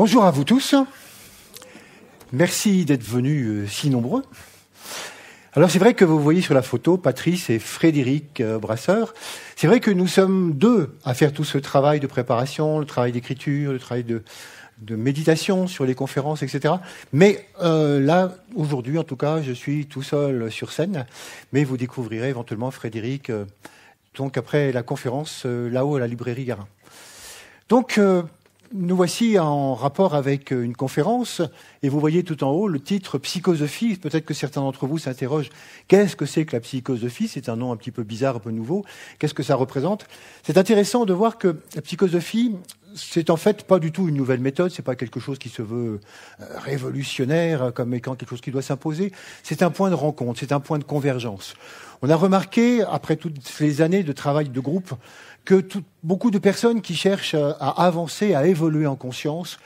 Bonjour à vous tous. Merci d'être venus euh, si nombreux. Alors c'est vrai que vous voyez sur la photo Patrice et Frédéric euh, Brasseur. C'est vrai que nous sommes deux à faire tout ce travail de préparation, le travail d'écriture, le travail de, méditation sur les conférences, etc. Mais euh, là, aujourd'hui en tout cas, je suis tout seul sur scène. Mais vous découvrirez éventuellement Frédéric donc après la conférence là-haut à la librairie Garin. Donc nous voici en rapport avec euh, une conférence, et vous voyez tout en haut le titre Psychosophie. Peut-être que certains d'entre vous s'interrogent qu'est-ce que c'est que la psychosophie C'est un nom un petit peu bizarre, un peu nouveau. Qu'est-ce que ça représente C'est intéressant de voir que la psychosophie, c'est en fait pas du tout une nouvelle méthode, c'est pas quelque chose qui se veut euh, révolutionnaire euh, comme étant quelque chose qui doit s'imposer. C'est un point de rencontre, c'est un point de convergence. On a remarqué, après toutes les années de travail de groupe, que beaucoup de personnes qui cherchent euh, à avancer, à évoluer en conscience,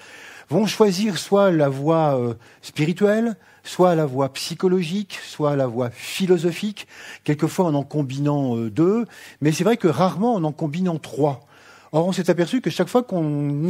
vont choisir soit la voie euh, spirituelle, soit la voie psychologique, soit la voie philosophique, quelquefois en en combinant euh, deux, mais c'est vrai que rarement en en combinant trois. Or, on s'est aperçu que chaque fois qu'on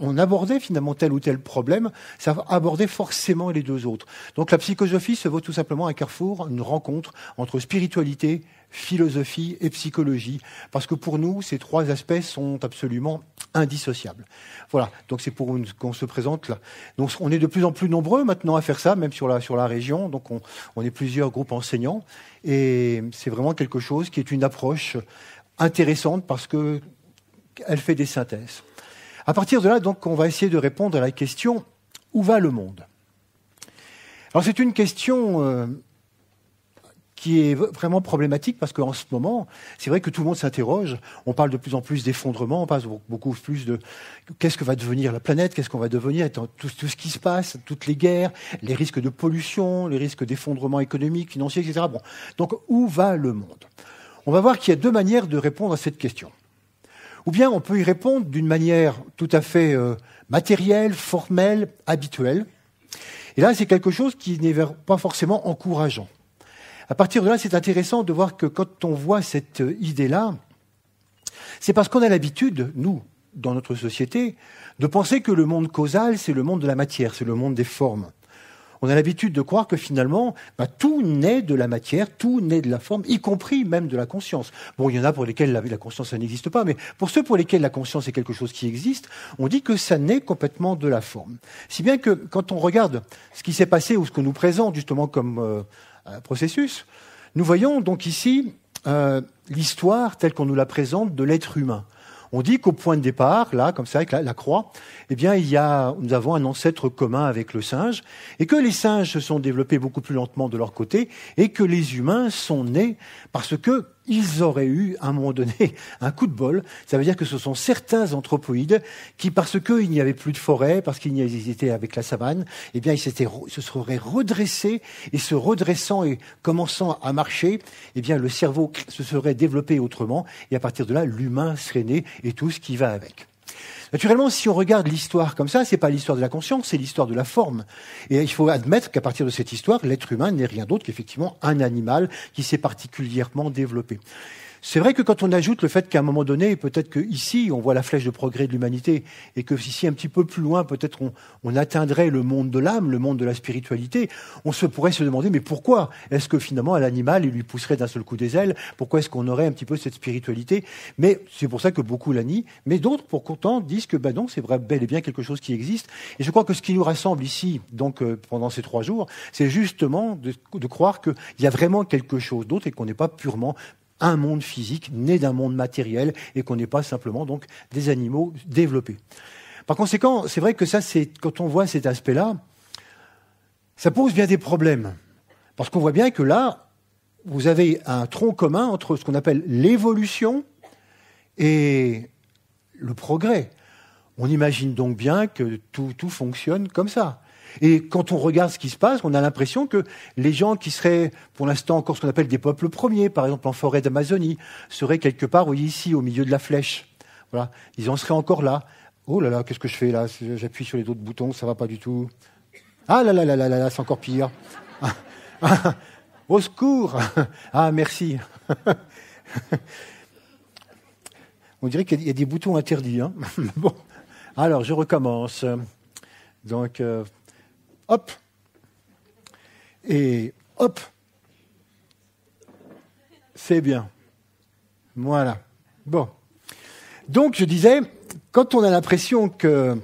on abordait finalement tel ou tel problème, ça abordait forcément les deux autres. Donc la psychosophie se vaut tout simplement un carrefour, une rencontre entre spiritualité, philosophie et psychologie, parce que pour nous, ces trois aspects sont absolument indissociables. Voilà, donc c'est pour qu'on se présente là. Donc on est de plus en plus nombreux maintenant à faire ça, même sur la, région, donc on, est plusieurs groupes enseignants, et c'est vraiment quelque chose qui est une approche intéressante parce qu'elle fait des synthèses. À partir de là, donc, on va essayer de répondre à la question où va le monde Alors, c'est une question euh, qui est vraiment problématique parce qu'en ce moment, c'est vrai que tout le monde s'interroge. On parle de plus en plus d'effondrement, on parle beaucoup plus de qu'est-ce que va devenir la planète, qu'est-ce qu'on va devenir, tout, tout, ce qui se passe, toutes les guerres, les risques de pollution, les risques d'effondrement économique, financier, etc. Bon. Donc, où va le monde On va voir qu'il y a deux manières de répondre à cette question. Ou bien on peut y répondre d'une manière tout à fait euh, matérielle, formelle, habituelle. Et là, c'est quelque chose qui n'est pas forcément encourageant. À partir de là, c'est intéressant de voir que quand on voit cette euh, idée-là, c'est parce qu'on a l'habitude, nous, dans notre société, de penser que le monde causal, c'est le monde de la matière, c'est le monde des formes on a l'habitude de croire que finalement, bah, tout naît de la matière, tout naît de la forme, y compris même de la conscience. Bon, il y en a pour lesquels la, conscience, n'existe pas, mais pour ceux pour lesquels la conscience est quelque chose qui existe, on dit que ça naît complètement de la forme. Si bien que quand on regarde ce qui s'est passé ou ce qu'on nous présente justement comme euh, processus, nous voyons donc ici euh, l'histoire telle qu'on nous la présente de l'être humain. On dit qu'au point de départ, là, comme ça, avec la, croix, eh bien, il y a, nous avons un ancêtre commun avec le singe, et que les singes se sont développés beaucoup plus lentement de leur côté, et que les humains sont nés parce que ils auraient eu, à un moment donné, un coup de bol. Ça veut dire que ce sont certains anthropoïdes qui, parce qu'il n'y avait plus de forêt, parce qu'ils étaient avec la savane, eh bien, ils se seraient redressés, et se redressant et commençant à marcher, eh bien, le cerveau se serait développé autrement, et à partir de là, l'humain serait né, et tout ce qui va avec. Naturellement, si on regarde l'histoire comme ça, c'est pas l'histoire de la conscience, c'est l'histoire de la forme. Et il faut admettre qu'à partir de cette histoire, l'être humain n'est rien d'autre qu'effectivement un animal qui s'est particulièrement développé. C'est vrai que quand on ajoute le fait qu'à un moment donné, peut-être qu'ici, on voit la flèche de progrès de l'humanité, et que ici, un petit peu plus loin, peut-être on, atteindrait le monde de l'âme, le monde de la spiritualité, on se pourrait se demander, mais pourquoi est-ce que finalement, à l'animal, il lui pousserait d'un seul coup des ailes Pourquoi est-ce qu'on aurait un petit peu cette spiritualité Mais c'est pour ça que beaucoup la nient, mais d'autres, pour pourtant, disent que bah c'est bel et bien quelque chose qui existe. Et je crois que ce qui nous rassemble ici, donc euh, pendant ces trois jours, c'est justement de, de croire qu'il y a vraiment quelque chose d'autre et qu'on n'est pas purement un monde physique né d'un monde matériel et qu'on n'est pas simplement donc des animaux développés. Par conséquent, c'est vrai que ça, c'est quand on voit cet aspect-là, ça pose bien des problèmes. Parce qu'on voit bien que là, vous avez un tronc commun entre ce qu'on appelle l'évolution et le progrès. On imagine donc bien que tout, tout fonctionne comme ça. Et quand on regarde ce qui se passe, on a l'impression que les gens qui seraient pour l'instant encore ce qu'on appelle des peuples premiers, par exemple en forêt d'Amazonie, seraient quelque part, oui ici, au milieu de la flèche. Voilà, ils en seraient encore là. Oh là là, qu'est-ce que je fais là J'appuie sur les autres boutons, ça va pas du tout. Ah là là là là là, là c'est encore pire. au secours Ah merci. On dirait qu'il y a des boutons interdits. Hein. bon, alors je recommence. Donc, euh, hop, et hop, c'est bien. Voilà. Bon. Donc je disais, quand on a l'impression que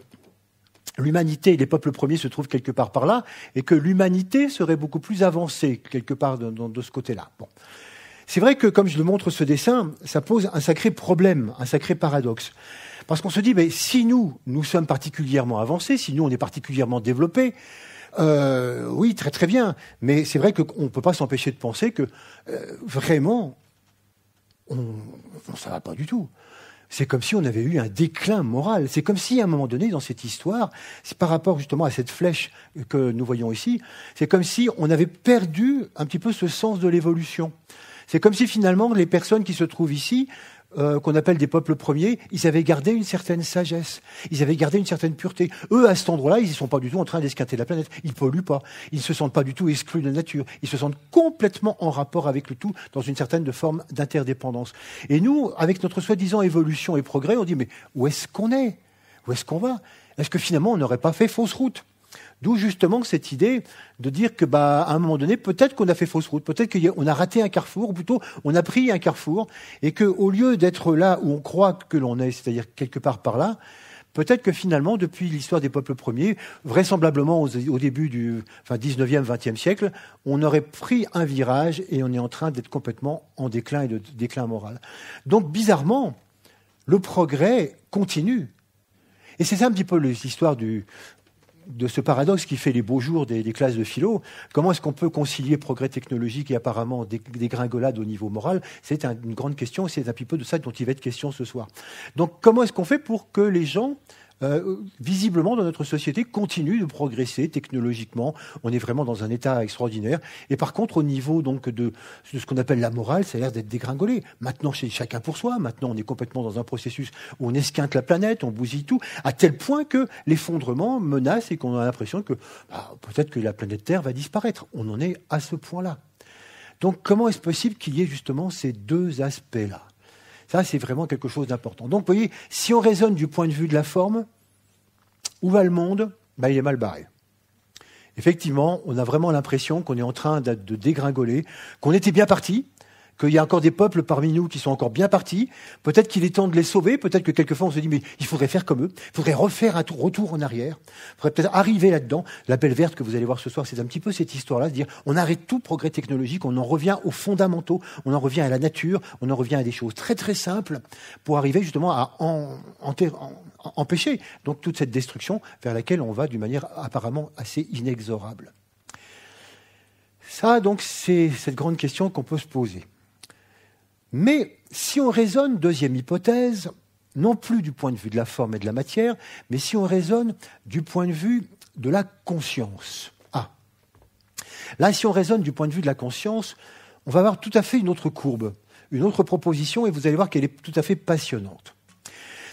l'humanité et les peuples premiers se trouvent quelque part par là, et que l'humanité serait beaucoup plus avancée quelque part de, ce côté-là. Bon. C'est vrai que, comme je le montre ce dessin, ça pose un sacré problème, un sacré paradoxe. Parce qu'on se dit, mais si nous, nous sommes particulièrement avancés, si nous, on est particulièrement développés, euh, oui, très très bien. Mais c'est vrai qu'on ne peut pas s'empêcher de penser que euh, vraiment, on, on, ça va pas du tout. C'est comme si on avait eu un déclin moral. C'est comme si, à un moment donné, dans cette histoire, c'est par rapport justement à cette flèche que nous voyons ici, c'est comme si on avait perdu un petit peu ce sens de l'évolution. C'est comme si finalement les personnes qui se trouvent ici, euh, qu'on appelle des peuples premiers, ils avaient gardé une certaine sagesse, ils avaient gardé une certaine pureté. Eux, à cet endroit-là, ils ne sont pas du tout en train d'escarter la planète, ils polluent pas, ils ne se sentent pas du tout exclus de la nature, ils se sentent complètement en rapport avec le tout dans une certaine forme d'interdépendance. Et nous, avec notre soi-disant évolution et progrès, on dit mais où est-ce qu'on est Où est-ce qu'on va Est-ce que finalement on n'aurait pas fait fausse route D'où justement cette idée de dire que, bah, à un moment donné, peut-être qu'on a fait fausse route, peut-être qu'on a raté un carrefour, ou plutôt on a pris un carrefour, et que au lieu d'être là où on croit que l'on est, c'est-à-dire quelque part par là, peut-être que finalement, depuis l'histoire des peuples premiers, vraisemblablement au début du enfin, 19e, 20e siècle, on aurait pris un virage et on est en train d'être complètement en déclin et de déclin moral. Donc, bizarrement, le progrès continue. Et c'est ça un petit peu l'histoire du, de ce paradoxe qui fait les beaux jours des, classes de philo. Comment est-ce qu'on peut concilier progrès technologique et apparemment dégringolade au niveau moral C'est une grande question. C'est un petit peu de ça dont il va être question ce soir. Donc, comment est-ce qu'on fait pour que les gens euh, visiblement, dans notre société, continue de progresser technologiquement. On est vraiment dans un état extraordinaire. Et par contre, au niveau donc de, ce qu'on appelle la morale, ça a l'air d'être dégringolé. Maintenant, c'est chacun pour soi. Maintenant, on est complètement dans un processus où on esquinte la planète, on bousille tout, à tel point que l'effondrement menace et qu'on a l'impression que bah, peut-être que la planète Terre va disparaître. On en est à ce point-là. Donc, comment est-ce possible qu'il y ait justement ces deux aspects-là ça, c'est vraiment quelque chose d'important. Donc, vous voyez, si on raisonne du point de vue de la forme, où va le monde ben, Il est mal barré. Effectivement, on a vraiment l'impression qu'on est en train de dégringoler, qu'on était bien parti, qu'il y a encore des peuples parmi nous qui sont encore bien partis. Peut-être qu'il est temps de les sauver. Peut-être que quelquefois on se dit, mais il faudrait faire comme eux. Il faudrait refaire un retour en arrière. Il faudrait peut-être arriver là-dedans. La belle verte que vous allez voir ce soir, c'est un petit peu cette histoire-là, de dire, on arrête tout progrès technologique, on en revient aux fondamentaux, on en revient à la nature, on en revient à des choses très très simples pour arriver justement à empêcher donc toute cette destruction vers laquelle on va d'une manière apparemment assez inexorable. Ça, donc, c'est cette grande question qu'on peut se poser. Mais si on raisonne, deuxième hypothèse, non plus du point de vue de la forme et de la matière, mais si on raisonne du point de vue de la conscience. Ah. Là, si on raisonne du point de vue de la conscience, on va avoir tout à fait une autre courbe, une autre proposition, et vous allez voir qu'elle est tout à fait passionnante.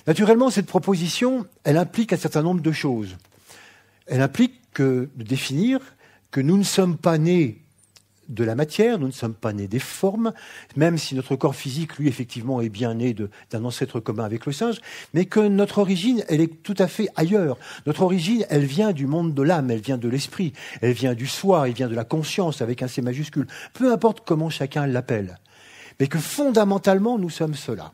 Naturellement, cette proposition, elle implique un certain nombre de choses. Elle implique que, de définir que nous ne sommes pas nés de la matière, nous ne sommes pas nés des formes, même si notre corps physique, lui, effectivement, est bien né d'un ancêtre commun avec le singe, mais que notre origine, elle est tout à fait ailleurs. Notre origine, elle vient du monde de l'âme, elle vient de l'esprit, elle vient du soi, elle vient de la conscience avec un C majuscule, peu importe comment chacun l'appelle, mais que fondamentalement, nous sommes cela.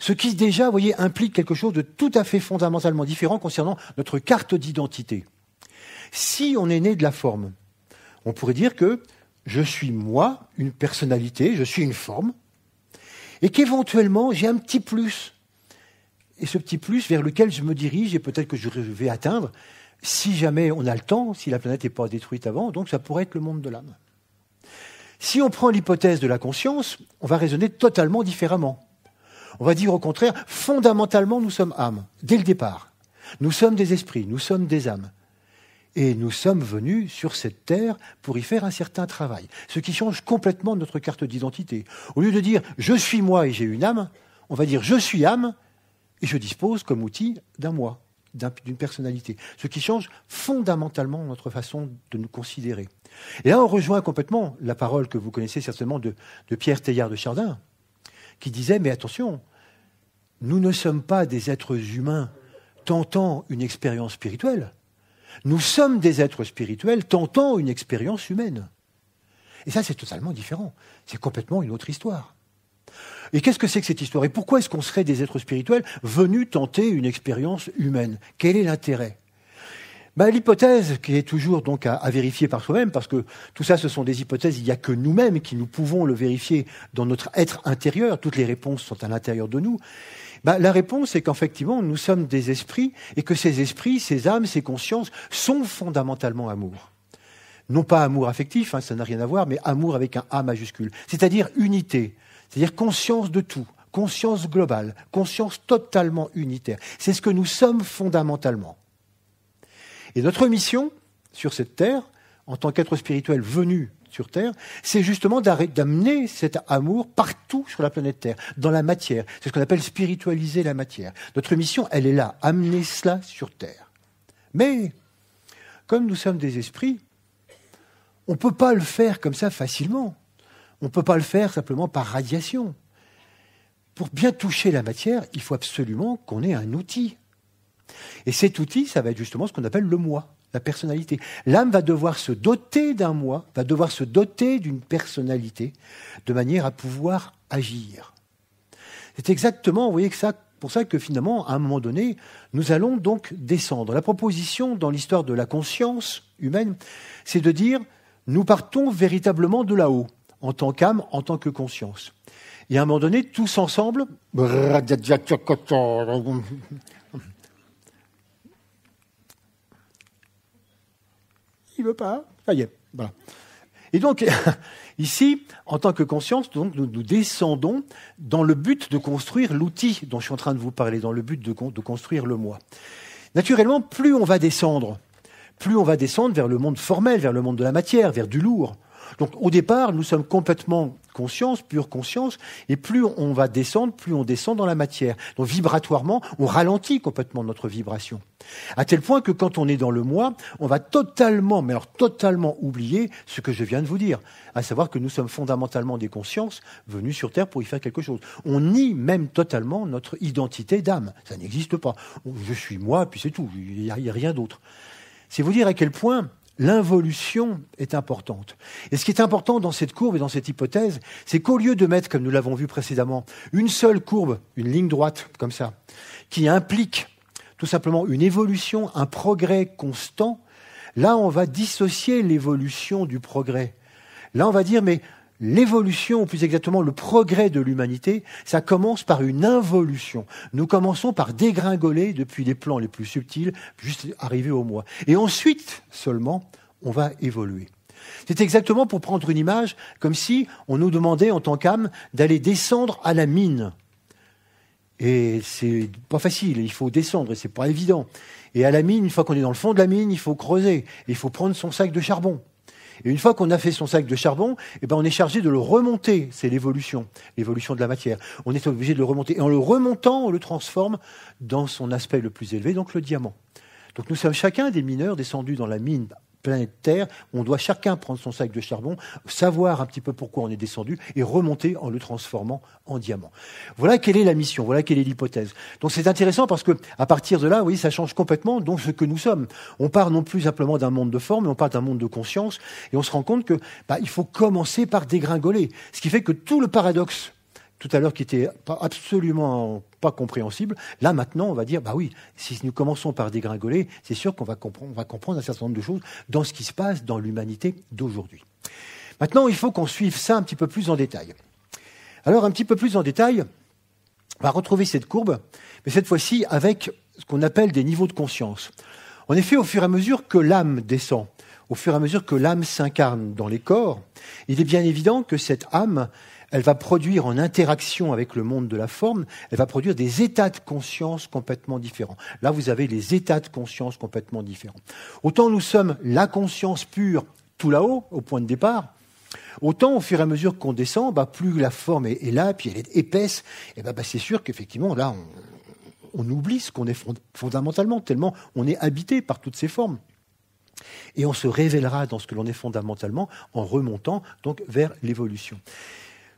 Ce qui déjà, vous voyez, implique quelque chose de tout à fait fondamentalement différent concernant notre carte d'identité. Si on est né de la forme, on pourrait dire que je suis moi, une personnalité, je suis une forme, et qu'éventuellement j'ai un petit plus. Et ce petit plus vers lequel je me dirige et peut-être que je vais atteindre, si jamais on a le temps, si la planète n'est pas détruite avant, donc ça pourrait être le monde de l'âme. Si on prend l'hypothèse de la conscience, on va raisonner totalement différemment. On va dire au contraire, fondamentalement, nous sommes âmes, dès le départ. Nous sommes des esprits, nous sommes des âmes. Et nous sommes venus sur cette terre pour y faire un certain travail, ce qui change complètement notre carte d'identité. Au lieu de dire je suis moi et j'ai une âme, on va dire je suis âme et je dispose comme outil d'un moi, d'une personnalité, ce qui change fondamentalement notre façon de nous considérer. Et là, on rejoint complètement la parole que vous connaissez certainement de, Pierre Teilhard de Chardin, qui disait, mais attention, nous ne sommes pas des êtres humains tentant une expérience spirituelle, nous sommes des êtres spirituels tentant une expérience humaine. Et ça, c'est totalement différent. C'est complètement une autre histoire. Et qu'est-ce que c'est que cette histoire Et pourquoi est-ce qu'on serait des êtres spirituels venus tenter une expérience humaine Quel est l'intérêt ben, L'hypothèse qui est toujours donc à, à vérifier par soi-même, parce que tout ça, ce sont des hypothèses, il n'y a que nous-mêmes qui nous pouvons le vérifier dans notre être intérieur, toutes les réponses sont à l'intérieur de nous, bah, la réponse est qu'effectivement, nous sommes des esprits et que ces esprits, ces âmes, ces consciences sont fondamentalement amour. Non pas amour affectif, hein, ça n'a rien à voir, mais amour avec un A majuscule. C'est-à-dire unité, c'est-à-dire conscience de tout, conscience globale, conscience totalement unitaire. C'est ce que nous sommes fondamentalement. Et notre mission sur cette terre, en tant qu'être spirituel venu sur Terre, c'est justement d'amener cet amour partout sur la planète Terre, dans la matière. C'est ce qu'on appelle spiritualiser la matière. Notre mission, elle est là, amener cela sur Terre. Mais, comme nous sommes des esprits, on ne peut pas le faire comme ça facilement. On ne peut pas le faire simplement par radiation. Pour bien toucher la matière, il faut absolument qu'on ait un outil. Et cet outil, ça va être justement ce qu'on appelle le moi la personnalité. L'âme va devoir se doter d'un moi, va devoir se doter d'une personnalité, de manière à pouvoir agir. C'est exactement, vous voyez que ça, pour ça que finalement, à un moment donné, nous allons donc descendre. La proposition dans l'histoire de la conscience humaine, c'est de dire, nous partons véritablement de là-haut, en tant qu'âme, en tant que conscience. Et à un moment donné, tous ensemble, il veut pas. Ça y est, voilà. Et donc, ici, en tant que conscience, donc, nous, descendons dans le but de construire l'outil dont je suis en train de vous parler, dans le but de, construire le moi. Naturellement, plus on va descendre, plus on va descendre vers le monde formel, vers le monde de la matière, vers du lourd. Donc, au départ, nous sommes complètement conscience, pure conscience, et plus on va descendre, plus on descend dans la matière. Donc vibratoirement, on ralentit complètement notre vibration. À tel point que quand on est dans le moi, on va totalement, mais alors totalement oublier ce que je viens de vous dire, à savoir que nous sommes fondamentalement des consciences venues sur Terre pour y faire quelque chose. On nie même totalement notre identité d'âme. Ça n'existe pas. Je suis moi, puis c'est tout. Il n'y a rien d'autre. C'est vous dire à quel point l'involution est importante. Et ce qui est important dans cette courbe et dans cette hypothèse, c'est qu'au lieu de mettre, comme nous l'avons vu précédemment, une seule courbe, une ligne droite, comme ça, qui implique tout simplement une évolution, un progrès constant, là on va dissocier l'évolution du progrès. Là on va dire, mais l'évolution, ou plus exactement le progrès de l'humanité, ça commence par une involution. Nous commençons par dégringoler depuis les plans les plus subtils, juste arriver au moi. Et ensuite seulement, on va évoluer. C'est exactement pour prendre une image comme si on nous demandait en tant qu'âme d'aller descendre à la mine. Et c'est pas facile, il faut descendre et c'est pas évident. Et à la mine, une fois qu'on est dans le fond de la mine, il faut creuser, il faut prendre son sac de charbon. Et une fois qu'on a fait son sac de charbon, eh ben on est chargé de le remonter. C'est l'évolution, l'évolution de la matière. On est obligé de le remonter. Et en le remontant, on le transforme dans son aspect le plus élevé, donc le diamant. Donc nous sommes chacun des mineurs descendus dans la mine planète Terre, on doit chacun prendre son sac de charbon, savoir un petit peu pourquoi on est descendu et remonter en le transformant en diamant. Voilà quelle est la mission, voilà quelle est l'hypothèse. Donc c'est intéressant parce que à partir de là, oui, ça change complètement donc ce que nous sommes. On part non plus simplement d'un monde de forme, mais on part d'un monde de conscience et on se rend compte que bah, il faut commencer par dégringoler, ce qui fait que tout le paradoxe tout à l'heure qui était absolument pas compréhensible. Là, maintenant, on va dire, bah oui, si nous commençons par dégringoler, c'est sûr qu'on va, comprendre, va comprendre un certain nombre de choses dans ce qui se passe dans l'humanité d'aujourd'hui. Maintenant, il faut qu'on suive ça un petit peu plus en détail. Alors, un petit peu plus en détail, on va retrouver cette courbe, mais cette fois-ci avec ce qu'on appelle des niveaux de conscience. En effet, au fur et à mesure que l'âme descend, au fur et à mesure que l'âme s'incarne dans les corps, il est bien évident que cette âme, elle va produire en interaction avec le monde de la forme, elle va produire des états de conscience complètement différents. Là, vous avez les états de conscience complètement différents. Autant nous sommes la conscience pure tout là-haut, au point de départ, Autant au fur et à mesure qu'on descend, bah, plus la forme est, là, puis elle est épaisse, et ben c'est sûr qu'effectivement, là, on, oublie ce qu'on est fondamentalement, tellement on est habité par toutes ces formes. Et on se révélera dans ce que l'on est fondamentalement en remontant donc vers l'évolution.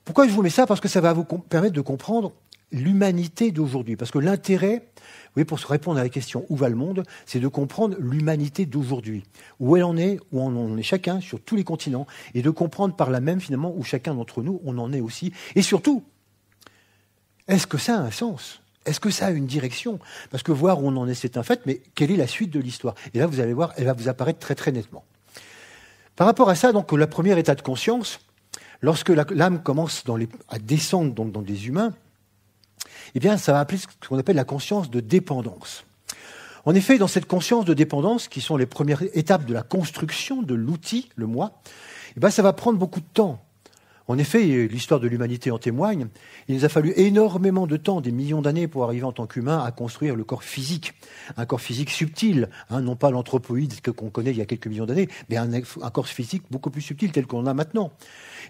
Pourquoi je vous mets ça Parce que ça va vous permettre de comprendre l'humanité d'aujourd'hui. Parce que l'intérêt, oui, pour se répondre à la question où va le monde, c'est de comprendre l'humanité d'aujourd'hui, où elle en est, où on en est chacun sur tous les continents, et de comprendre par là même finalement où chacun d'entre nous on en est aussi. Et surtout, est-ce que ça a un sens est-ce que ça a une direction Parce que voir où on en est, c'est un fait, mais quelle est la suite de l'histoire Et là, vous allez voir, elle va vous apparaître très très nettement. Par rapport à ça, donc, la première état de conscience, lorsque l'âme commence à descendre dans des humains, eh bien, ça va appeler ce qu'on appelle la conscience de dépendance. En effet, dans cette conscience de dépendance, qui sont les premières étapes de la construction de l'outil, le moi, eh bien, ça va prendre beaucoup de temps. En effet, l'histoire de l'humanité en témoigne, il nous a fallu énormément de temps, des millions d'années, pour arriver en tant qu'humain à construire le corps physique, un corps physique subtil, hein, non pas l'anthropoïde qu'on connaît il y a quelques millions d'années, mais un, un corps physique beaucoup plus subtil tel qu'on a maintenant.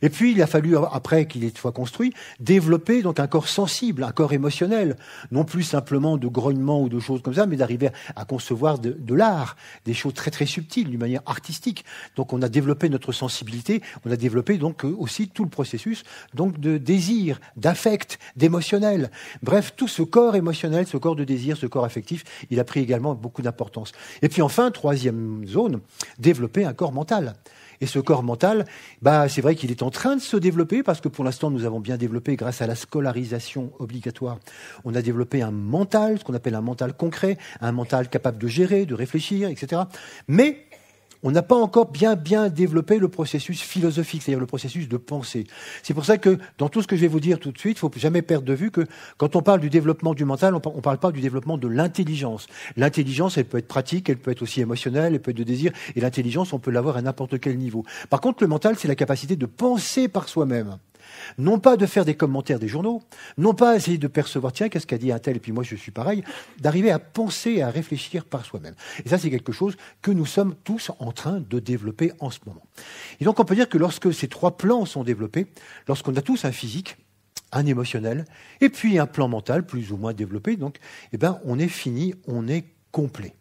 Et puis, il a fallu, après qu'il ait été construit, développer donc un corps sensible, un corps émotionnel, non plus simplement de grognements ou de choses comme ça, mais d'arriver à concevoir de, de l'art, des choses très très subtiles, d'une manière artistique. Donc, on a développé notre sensibilité, on a développé donc euh, aussi tout le processus donc de désir, d'affect, d'émotionnel. Bref, tout ce corps émotionnel, ce corps de désir, ce corps affectif, il a pris également beaucoup d'importance. Et puis enfin, troisième zone, développer un corps mental. Et ce corps mental, bah, c'est vrai qu'il est en train de se développer parce que pour l'instant, nous avons bien développé grâce à la scolarisation obligatoire. On a développé un mental, ce qu'on appelle un mental concret, un mental capable de gérer, de réfléchir, etc. Mais on n'a pas encore bien, bien développé le processus philosophique, c'est-à-dire le processus de pensée. C'est pour ça que dans tout ce que je vais vous dire tout de suite, il ne faut jamais perdre de vue que quand on parle du développement du mental, on ne parle pas du développement de l'intelligence. L'intelligence, elle peut être pratique, elle peut être aussi émotionnelle, elle peut être de désir, et l'intelligence, on peut l'avoir à n'importe quel niveau. Par contre, le mental, c'est la capacité de penser par soi-même non pas de faire des commentaires des journaux, non pas essayer de percevoir, tiens, qu'est-ce qu'a dit un tel, et puis moi je suis pareil, d'arriver à penser et à réfléchir par soi-même. Et ça, c'est quelque chose que nous sommes tous en train de développer en ce moment. Et donc, on peut dire que lorsque ces trois plans sont développés, lorsqu'on a tous un physique, un émotionnel, et puis un plan mental plus ou moins développé, donc, eh ben, on est fini, on est complet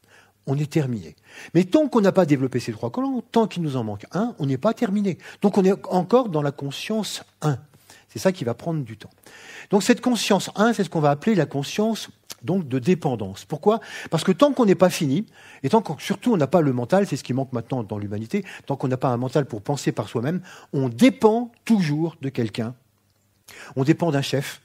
on est terminé. Mais tant qu'on n'a pas développé ces trois colons, tant qu'il nous en manque un, on n'est pas terminé. Donc on est encore dans la conscience 1. C'est ça qui va prendre du temps. Donc cette conscience 1, c'est ce qu'on va appeler la conscience donc de dépendance. Pourquoi Parce que tant qu'on n'est pas fini, et tant qu'on surtout on n'a pas le mental, c'est ce qui manque maintenant dans l'humanité, tant qu'on n'a pas un mental pour penser par soi-même, on dépend toujours de quelqu'un. On dépend d'un chef,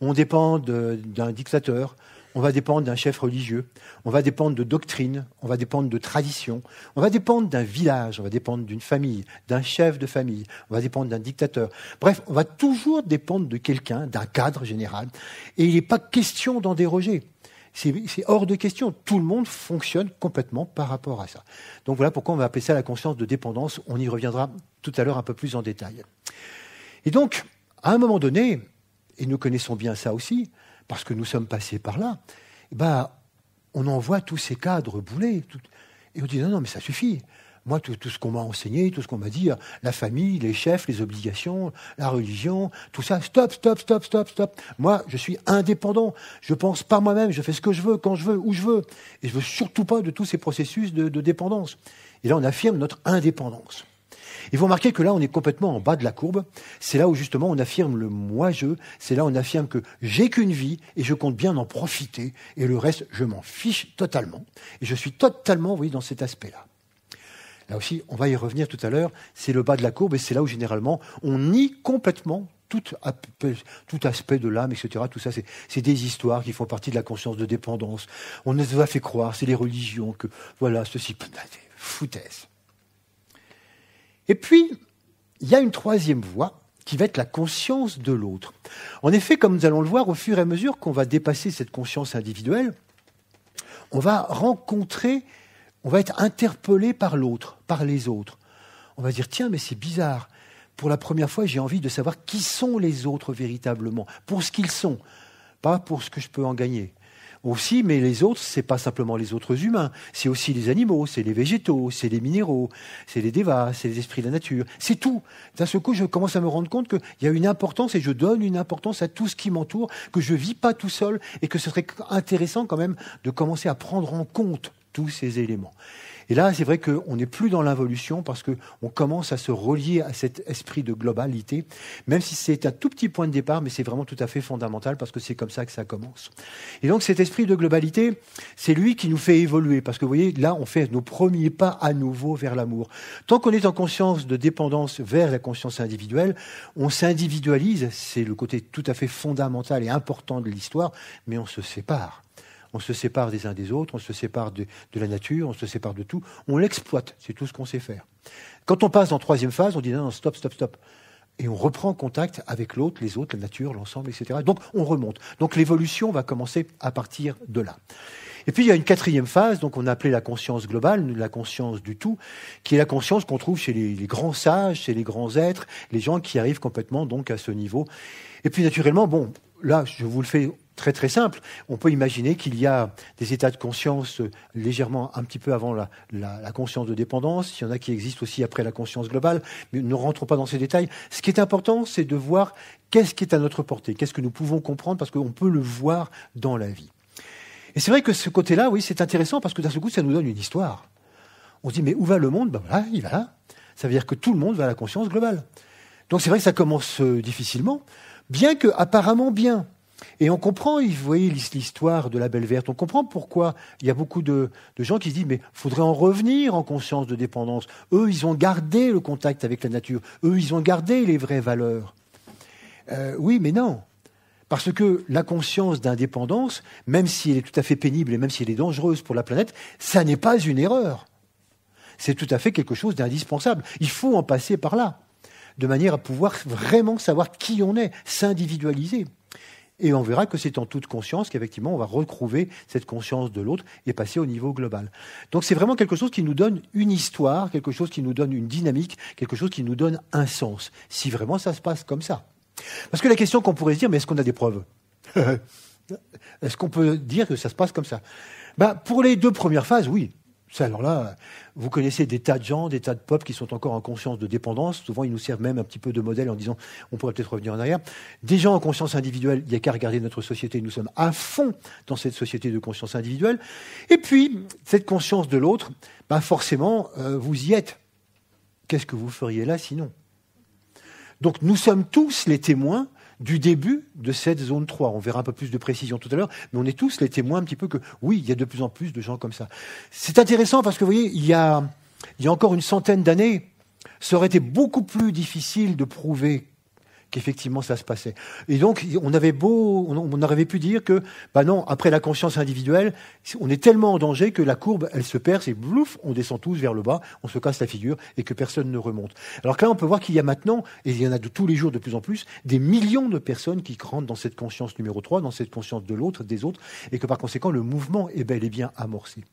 on dépend d'un dictateur, on va dépendre d'un chef religieux, on va dépendre de doctrines, on va dépendre de traditions, on va dépendre d'un village, on va dépendre d'une famille, d'un chef de famille, on va dépendre d'un dictateur. Bref, on va toujours dépendre de quelqu'un, d'un cadre général, et il n'est pas question d'en déroger. C'est hors de question. Tout le monde fonctionne complètement par rapport à ça. Donc voilà pourquoi on va appeler ça la conscience de dépendance. On y reviendra tout à l'heure un peu plus en détail. Et donc, à un moment donné, et nous connaissons bien ça aussi, parce que nous sommes passés par là, bah, on envoie tous ces cadres boulés et on dit non, non, mais ça suffit. Moi, tout, ce qu'on m'a enseigné, tout ce qu'on m'a dit, euh, la famille, les chefs, les obligations, la religion, tout ça, stop, stop, stop, stop, stop. Moi, je suis indépendant. Je pense par moi-même. Je fais ce que je veux, quand je veux, où je veux. Et je veux surtout pas de tous ces processus de dépendance. Et là, on affirme notre indépendance. Et vous remarquez que là, on est complètement en bas de la courbe. C'est là où justement on affirme le moi-je. C'est là où on affirme que j'ai qu'une vie et je compte bien en profiter. Et le reste, je m'en fiche totalement. Et je suis totalement, vous dans cet aspect-là. Là aussi, on va y revenir tout à l'heure. C'est le bas de la courbe et c'est là où généralement on nie complètement tout, aspect de l'âme, etc. Tout ça, c'est des histoires qui font partie de la conscience de dépendance. On nous a fait croire, c'est les religions que voilà, ceci, bah, foutaise. Et puis, il y a une troisième voie qui va être la conscience de l'autre. En effet, comme nous allons le voir, au fur et à mesure qu'on va dépasser cette conscience individuelle, on va rencontrer, on va être interpellé par l'autre, par les autres. On va dire, tiens, mais c'est bizarre. Pour la première fois, j'ai envie de savoir qui sont les autres véritablement, pour ce qu'ils sont, pas pour ce que je peux en gagner aussi, mais les autres, ce c'est pas simplement les autres humains, c'est aussi les animaux, c'est les végétaux, c'est les minéraux, c'est les dévas, c'est les esprits de la nature, c'est tout. D'un seul coup, je commence à me rendre compte qu'il y a une importance et je donne une importance à tout ce qui m'entoure, que je ne vis pas tout seul et que ce serait intéressant quand même de commencer à prendre en compte tous ces éléments. Et là, c'est vrai qu'on n'est plus dans l'involution parce qu'on commence à se relier à cet esprit de globalité, même si c'est un tout petit point de départ, mais c'est vraiment tout à fait fondamental parce que c'est comme ça que ça commence. Et donc cet esprit de globalité, c'est lui qui nous fait évoluer parce que vous voyez, là, on fait nos premiers pas à nouveau vers l'amour. Tant qu'on est en conscience de dépendance vers la conscience individuelle, on s'individualise, c'est le côté tout à fait fondamental et important de l'histoire, mais on se sépare on se sépare des uns des autres, on se sépare de, la nature, on se sépare de tout, on l'exploite, c'est tout ce qu'on sait faire. Quand on passe en troisième phase, on dit non, stop, stop, stop. Et on reprend contact avec l'autre, les autres, la nature, l'ensemble, etc. Donc on remonte. Donc l'évolution va commencer à partir de là. Et puis il y a une quatrième phase, donc on a appelé la conscience globale, la conscience du tout, qui est la conscience qu'on trouve chez les, les, grands sages, chez les grands êtres, les gens qui arrivent complètement donc à ce niveau. Et puis naturellement, bon, là je vous le fais très très simple. On peut imaginer qu'il y a des états de conscience euh, légèrement un petit peu avant la, conscience de dépendance, il y en a qui existent aussi après la conscience globale, mais ne rentrons pas dans ces détails. Ce qui est important, c'est de voir qu'est-ce qui est à notre portée, qu'est-ce que nous pouvons comprendre, parce qu'on peut le voir dans la vie. Et c'est vrai que ce côté-là, oui, c'est intéressant, parce que d'un seul coup, ça nous donne une histoire. On se dit, mais où va le monde Ben voilà, il va là. Ça veut dire que tout le monde va à la conscience globale. Donc c'est vrai que ça commence euh, difficilement, bien que apparemment bien. Et on comprend, vous voyez, l'histoire de la Belle Verte. On comprend pourquoi il y a beaucoup de, gens qui se disent mais faudrait en revenir en conscience de dépendance. Eux, ils ont gardé le contact avec la nature. Eux, ils ont gardé les vraies valeurs. Euh, oui, mais non. Parce que la conscience d'indépendance, même si elle est tout à fait pénible et même si elle est dangereuse pour la planète, ça n'est pas une erreur. C'est tout à fait quelque chose d'indispensable. Il faut en passer par là, de manière à pouvoir vraiment savoir qui on est, s'individualiser. Et on verra que c'est en toute conscience qu'effectivement, on va retrouver cette conscience de l'autre et passer au niveau global. Donc c'est vraiment quelque chose qui nous donne une histoire, quelque chose qui nous donne une dynamique, quelque chose qui nous donne un sens. Si vraiment ça se passe comme ça. Parce que la question qu'on pourrait se dire, mais est-ce qu'on a des preuves Est-ce qu'on peut dire que ça se passe comme ça Bah Pour les deux premières phases, oui alors là, euh, vous connaissez des tas de gens, des tas de peuples qui sont encore en conscience de dépendance. Souvent, ils nous servent même un petit peu de modèle en disant on pourrait peut-être revenir en arrière. Des gens en conscience individuelle, il n'y a qu'à regarder notre société. Nous sommes à fond dans cette société de conscience individuelle. Et puis, cette conscience de l'autre, bah forcément, euh, vous y êtes. Qu'est-ce que vous feriez là sinon Donc, nous sommes tous les témoins du début de cette zone 3. On verra un peu plus de précision tout à l'heure, mais on est tous les témoins un petit peu que oui, il y a de plus en plus de gens comme ça. C'est intéressant parce que vous voyez, il y a, il y a encore une centaine d'années, ça aurait été beaucoup plus difficile de prouver qu'effectivement ça se passait. Et donc on avait beau, on, aurait pu dire que, bah non, après la conscience individuelle, on est tellement en danger que la courbe, elle se perce et blouf, on descend tous vers le bas, on se casse la figure et que personne ne remonte. Alors que là, on peut voir qu'il y a maintenant, et il y en a de tous les jours de plus en plus, des millions de personnes qui rentrent dans cette conscience numéro 3, dans cette conscience de l'autre, des autres, et que par conséquent le mouvement est bel et bien amorcé.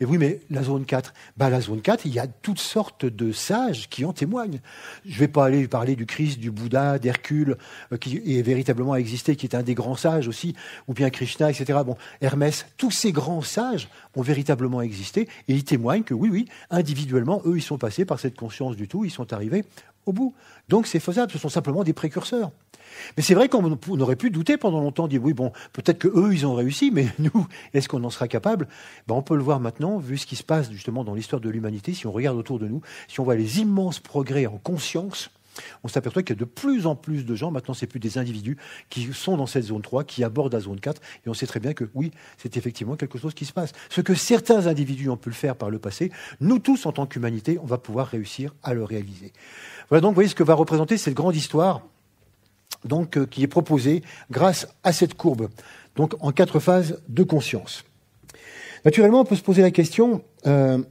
Et oui, mais la zone 4, bah, la zone 4, il y a toutes sortes de sages qui en témoignent. Je ne vais pas aller parler du Christ, du Bouddha, d'Hercule, euh, qui est véritablement existé, qui est un des grands sages aussi, ou bien Krishna, etc. Bon, Hermès, tous ces grands sages ont véritablement existé et ils témoignent que oui, oui, individuellement, eux, ils sont passés par cette conscience du tout, ils sont arrivés au bout. Donc c'est faisable, ce sont simplement des précurseurs. Mais c'est vrai qu'on aurait pu douter pendant longtemps, dire oui, bon, peut-être que eux, ils ont réussi, mais nous, est-ce qu'on en sera capable ben, On peut le voir maintenant, vu ce qui se passe justement dans l'histoire de l'humanité, si on regarde autour de nous, si on voit les immenses progrès en conscience, on s'aperçoit qu'il y a de plus en plus de gens, maintenant c'est plus des individus, qui sont dans cette zone 3, qui abordent la zone 4, et on sait très bien que oui, c'est effectivement quelque chose qui se passe. Ce que certains individus ont pu le faire par le passé, nous tous en tant qu'humanité, on va pouvoir réussir à le réaliser. Voilà donc, voyez ce que va représenter cette grande histoire euh, qui est proposé grâce à cette courbe, donc en quatre phases de conscience. Naturellement, on peut se poser la question, euh,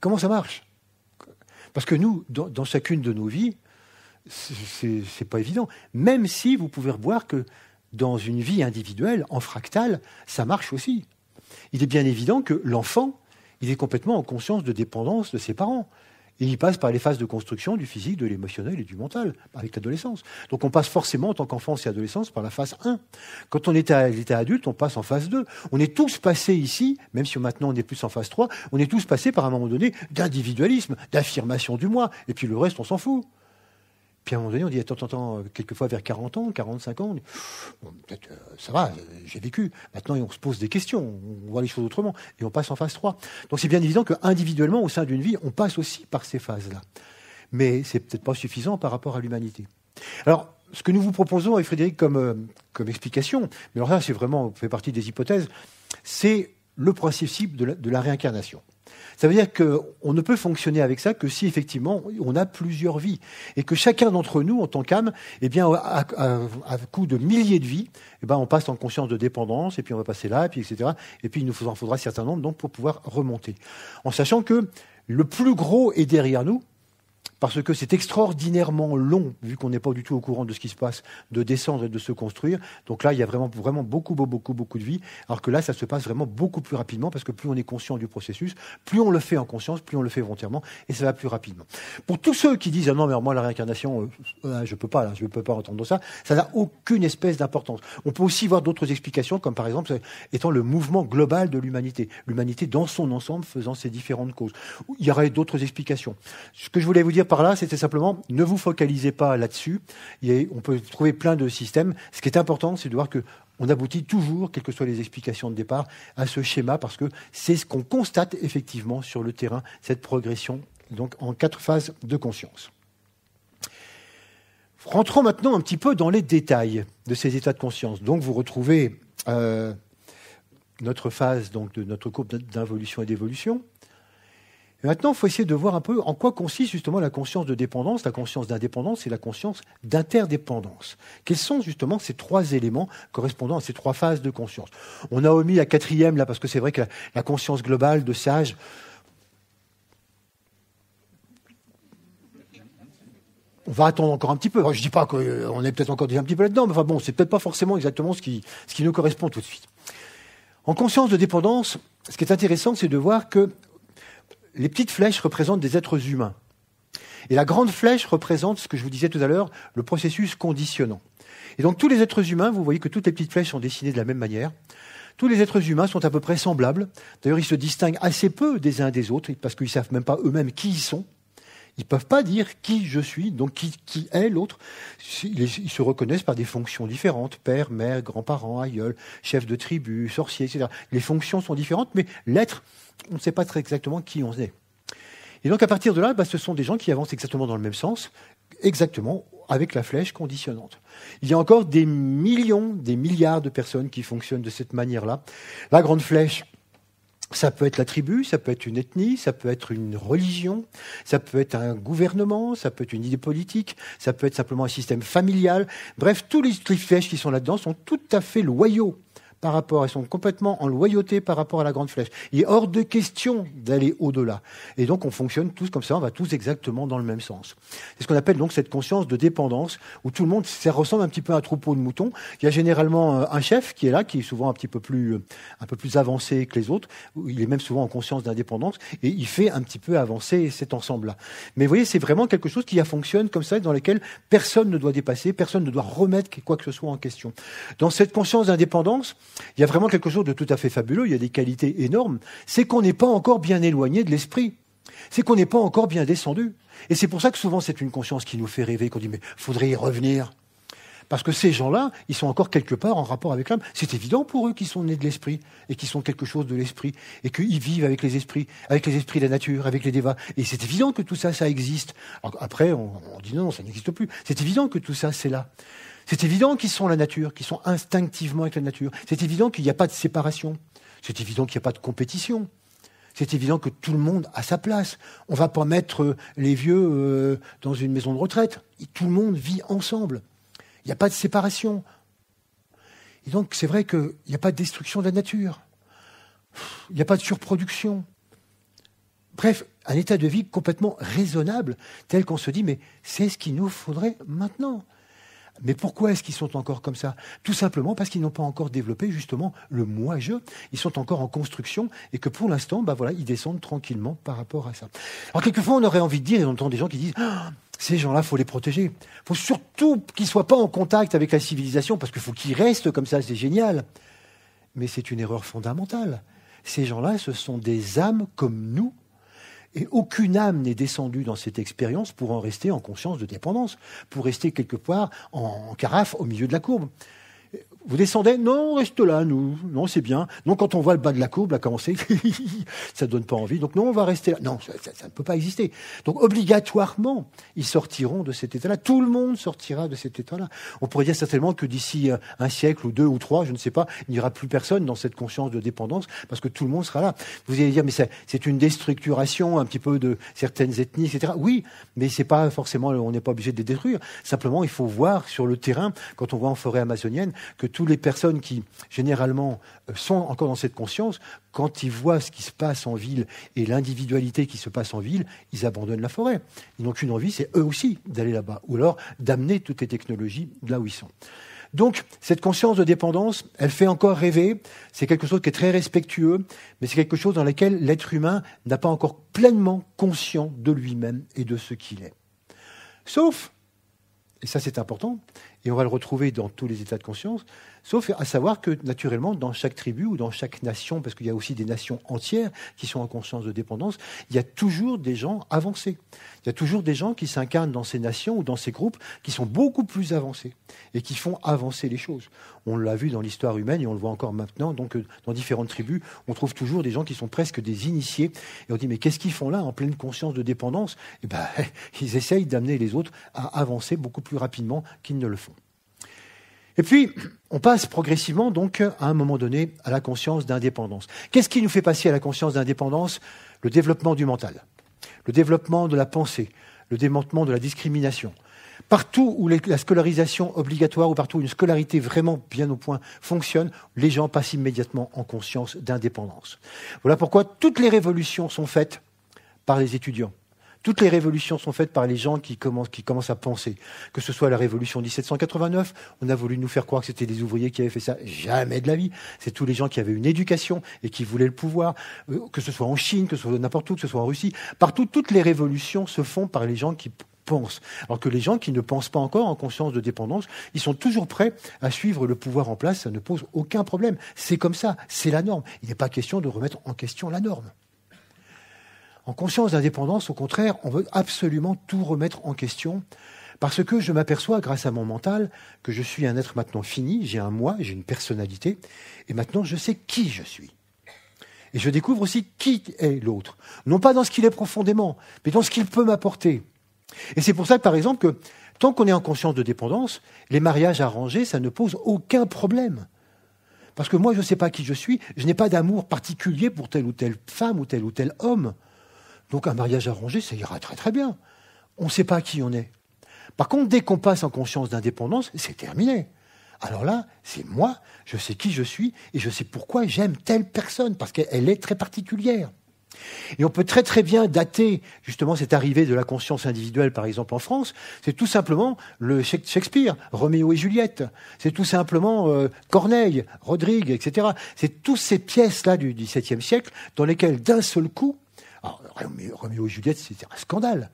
comment ça marche Parce que nous, dans, chacune de nos vies, ce n'est pas évident. Même si vous pouvez revoir que dans une vie individuelle, en fractal, ça marche aussi. Il est bien évident que l'enfant, il est complètement en conscience de dépendance de ses parents il passe par les phases de construction du physique, de l'émotionnel et du mental, avec l'adolescence. Donc on passe forcément, en tant qu'enfance et adolescence, par la phase 1. Quand on est à l'état adulte, on passe en phase 2. On est tous passés ici, même si maintenant on est plus en phase 3, on est tous passés par un moment donné d'individualisme, d'affirmation du moi, et puis le reste, on s'en fout. Puis à un moment donné, on dit, attends, attends, euh, quelquefois vers 40 ans, 45 ans, on dit, euh, ça va, euh, j'ai vécu. Maintenant, on se pose des questions, on voit les choses autrement, et on passe en phase 3. Donc c'est bien évident qu'individuellement, au sein d'une vie, on passe aussi par ces phases-là. Mais c'est peut-être pas suffisant par rapport à l'humanité. Alors, ce que nous vous proposons, et Frédéric, comme, comme explication, mais alors ça, c'est vraiment, fait partie des hypothèses, c'est le principe de la réincarnation. Ça veut dire qu'on ne peut fonctionner avec ça que si effectivement on a plusieurs vies et que chacun d'entre nous, en tant qu'âme, eh bien, à, coût coup de milliers de vies, eh ben, on passe en conscience de dépendance et puis on va passer là, et puis etc. Et puis il nous en faudra un certain nombre donc pour pouvoir remonter, en sachant que le plus gros est derrière nous parce que c'est extraordinairement long, vu qu'on n'est pas du tout au courant de ce qui se passe, de descendre et de se construire. Donc là, il y a vraiment, vraiment beaucoup, beaucoup, beaucoup, beaucoup de vie, alors que là, ça se passe vraiment beaucoup plus rapidement, parce que plus on est conscient du processus, plus on le fait en conscience, plus on le fait volontairement, et ça va plus rapidement. Pour tous ceux qui disent, ah non, mais moi, la réincarnation, euh, euh, je peux pas, je peux pas entendre ça, ça n'a aucune espèce d'importance. On peut aussi voir d'autres explications, comme par exemple, euh, étant le mouvement global de l'humanité. L'humanité dans son ensemble faisant ses différentes causes. Il y aurait d'autres explications. Ce que je voulais vous dire par là, c'était simplement ne vous focalisez pas là-dessus. On peut trouver plein de systèmes. Ce qui est important, c'est de voir qu'on on aboutit toujours, quelles que soient les explications de départ, à ce schéma parce que c'est ce qu'on constate effectivement sur le terrain, cette progression donc en quatre phases de conscience. Rentrons maintenant un petit peu dans les détails de ces états de conscience. Donc vous retrouvez euh, notre phase donc, de notre courbe d'involution et d'évolution, maintenant, il faut essayer de voir un peu en quoi consiste justement la conscience de dépendance, la conscience d'indépendance et la conscience d'interdépendance. Quels sont justement ces trois éléments correspondant à ces trois phases de conscience On a omis la quatrième là parce que c'est vrai que la, conscience globale de sage. on va attendre encore un petit peu. Je ne dis pas qu'on est peut-être encore déjà un petit peu là-dedans, mais enfin bon, c'est peut-être pas forcément exactement ce qui, ce qui nous correspond tout de suite. En conscience de dépendance, ce qui est intéressant, c'est de voir que les petites flèches représentent des êtres humains. Et la grande flèche représente ce que je vous disais tout à l'heure, le processus conditionnant. Et donc tous les êtres humains, vous voyez que toutes les petites flèches sont dessinées de la même manière. Tous les êtres humains sont à peu près semblables. D'ailleurs, ils se distinguent assez peu des uns des autres parce qu'ils ne savent même pas eux-mêmes qui ils sont. Ils ne peuvent pas dire qui je suis, donc qui, est l'autre. Ils, se reconnaissent par des fonctions différentes, père, mère, grand parents aïeul, chef de tribu, sorcier, etc. Les fonctions sont différentes, mais l'être, on ne sait pas très exactement qui on est. Et donc à partir de là, bah, ce sont des gens qui avancent exactement dans le même sens, exactement avec la flèche conditionnante. Il y a encore des millions, des milliards de personnes qui fonctionnent de cette manière-là. La grande flèche, ça peut être la tribu, ça peut être une ethnie, ça peut être une religion, ça peut être un gouvernement, ça peut être une idée politique, ça peut être simplement un système familial. Bref, tous les trifèches qui sont là-dedans sont tout à fait loyaux par rapport, ils sont complètement en loyauté par rapport à la grande flèche. Il est hors de question d'aller au-delà. Et donc on fonctionne tous comme ça, on va tous exactement dans le même sens. C'est ce qu'on appelle donc cette conscience de dépendance, où tout le monde, ça ressemble un petit peu à un troupeau de moutons. Il y a généralement euh, un chef qui est là, qui est souvent un petit peu plus, euh, un peu plus avancé que les autres, il est même souvent en conscience d'indépendance, et il fait un petit peu avancer cet ensemble-là. Mais vous voyez, c'est vraiment quelque chose qui fonctionne comme ça, dans lequel personne ne doit dépasser, personne ne doit remettre quoi que ce soit en question. Dans cette conscience d'indépendance, il y a vraiment quelque chose de tout à fait fabuleux, il y a des qualités énormes, c'est qu'on n'est pas encore bien éloigné de l'esprit. C'est qu'on n'est pas encore bien descendu. Et c'est pour ça que souvent c'est une conscience qui nous fait rêver, qu'on dit mais faudrait y revenir. Parce que ces gens-là, ils sont encore quelque part en rapport avec l'âme. C'est évident pour eux qu'ils sont nés de l'esprit et qu'ils sont quelque chose de l'esprit et qu'ils vivent avec les esprits, avec les esprits de la nature, avec les débats. Et c'est évident que tout ça, ça existe. après, on, dit non, ça n'existe plus. C'est évident que tout ça, c'est là. C'est évident qu'ils sont la nature, qu'ils sont instinctivement avec la nature. C'est évident qu'il n'y a pas de séparation. C'est évident qu'il n'y a pas de compétition. C'est évident que tout le monde a sa place. On ne va pas mettre euh, les vieux euh, dans une maison de retraite. Tout le monde vit ensemble. Il n'y a pas de séparation. Et donc, c'est vrai qu'il n'y a pas de destruction de la nature. Il n'y a pas de surproduction. Bref, un état de vie complètement raisonnable, tel qu'on se dit, mais c'est ce qu'il nous faudrait maintenant. Mais pourquoi est-ce qu'ils sont encore comme ça Tout simplement parce qu'ils n'ont pas encore développé justement le moi-je. Ils sont encore en construction et que pour l'instant, bah voilà, ils descendent tranquillement par rapport à ça. Alors quelquefois, on aurait envie de dire, et on entend des gens qui disent ah, ces gens-là, faut les protéger. Faut surtout qu'ils soient pas en contact avec la civilisation parce qu'il faut qu'ils restent comme ça, c'est génial. Mais c'est une erreur fondamentale. Ces gens-là, ce sont des âmes comme nous et aucune âme n'est descendue dans cette expérience pour en rester en conscience de dépendance, pour rester quelque part en carafe au milieu de la courbe. Vous descendez Non, on reste là, nous. Non, c'est bien. Non, quand on voit le bas de la courbe, là, commencer, Ça ne donne pas envie. Donc, non, on va rester là. Non, ça, ça, ne peut pas exister. Donc, obligatoirement, ils sortiront de cet état-là. Tout le monde sortira de cet état-là. On pourrait dire certainement que d'ici euh, un siècle ou deux ou trois, je ne sais pas, il n'y aura plus personne dans cette conscience de dépendance parce que tout le monde sera là. Vous allez dire, mais c'est une déstructuration un petit peu de certaines ethnies, etc. Oui, mais c'est pas forcément, on n'est pas obligé de les détruire. Simplement, il faut voir sur le terrain, quand on voit en forêt amazonienne, que toutes les personnes qui, généralement, euh, sont encore dans cette conscience, quand ils voient ce qui se passe en ville et l'individualité qui se passe en ville, ils abandonnent la forêt. Ils n'ont qu'une envie, c'est eux aussi d'aller là-bas, ou alors d'amener toutes les technologies là où ils sont. Donc, cette conscience de dépendance, elle fait encore rêver. C'est quelque chose qui est très respectueux, mais c'est quelque chose dans lequel l'être humain n'a pas encore pleinement conscient de lui-même et de ce qu'il est. Sauf, et ça c'est important, et on va le retrouver dans tous les états de conscience. Sauf à savoir que, naturellement, dans chaque tribu ou dans chaque nation, parce qu'il y a aussi des nations entières qui sont en conscience de dépendance, il y a toujours des gens avancés. Il y a toujours des gens qui s'incarnent dans ces nations ou dans ces groupes qui sont beaucoup plus avancés et qui font avancer les choses. On l'a vu dans l'histoire humaine et on le voit encore maintenant. Donc, euh, dans différentes tribus, on trouve toujours des gens qui sont presque des initiés. Et on dit, mais qu'est-ce qu'ils font là en pleine conscience de dépendance Eh ben, ils essayent d'amener les autres à avancer beaucoup plus rapidement qu'ils ne le font. Et puis, on passe progressivement, donc, à un moment donné, à la conscience d'indépendance. Qu'est-ce qui nous fait passer à la conscience d'indépendance Le développement du mental, le développement de la pensée, le démantement de la discrimination. Partout où la scolarisation obligatoire ou partout où une scolarité vraiment bien au point fonctionne, les gens passent immédiatement en conscience d'indépendance. Voilà pourquoi toutes les révolutions sont faites par les étudiants. Toutes les révolutions sont faites par les gens qui commencent, qui commencent à penser. Que ce soit la révolution 1789, on a voulu nous faire croire que c'était des ouvriers qui avaient fait ça. Jamais de la vie. C'est tous les gens qui avaient une éducation et qui voulaient le pouvoir. Euh, que ce soit en Chine, que ce soit n'importe où, que ce soit en Russie. Partout, toutes les révolutions se font par les gens qui pensent. Alors que les gens qui ne pensent pas encore en conscience de dépendance, ils sont toujours prêts à suivre le pouvoir en place. Ça ne pose aucun problème. C'est comme ça. C'est la norme. Il n'est pas question de remettre en question la norme. En conscience d'indépendance, au contraire, on veut absolument tout remettre en question parce que je m'aperçois, grâce à mon mental, que je suis un être maintenant fini, j'ai un moi, j'ai une personnalité, et maintenant je sais qui je suis. Et je découvre aussi qui est l'autre. Non pas dans ce qu'il est profondément, mais dans ce qu'il peut m'apporter. Et c'est pour ça, par exemple, que tant qu'on est en conscience de dépendance, les mariages arrangés, ça ne pose aucun problème. Parce que moi, je ne sais pas qui je suis, je n'ai pas d'amour particulier pour telle ou telle femme ou tel ou tel homme. Donc un mariage arrangé, ça ira très très bien. On ne sait pas qui on est. Par contre, dès qu'on passe en conscience d'indépendance, c'est terminé. Alors là, c'est moi, je sais qui je suis et je sais pourquoi j'aime telle personne, parce qu'elle est très particulière. Et on peut très très bien dater justement cette arrivée de la conscience individuelle, par exemple en France. C'est tout simplement le Shakespeare, Roméo et Juliette. C'est tout simplement euh, Corneille, Rodrigue, etc. C'est toutes ces pièces-là du XVIIe siècle dans lesquelles d'un seul coup, alors, ah, Roméo et Juliette, c'était un scandale.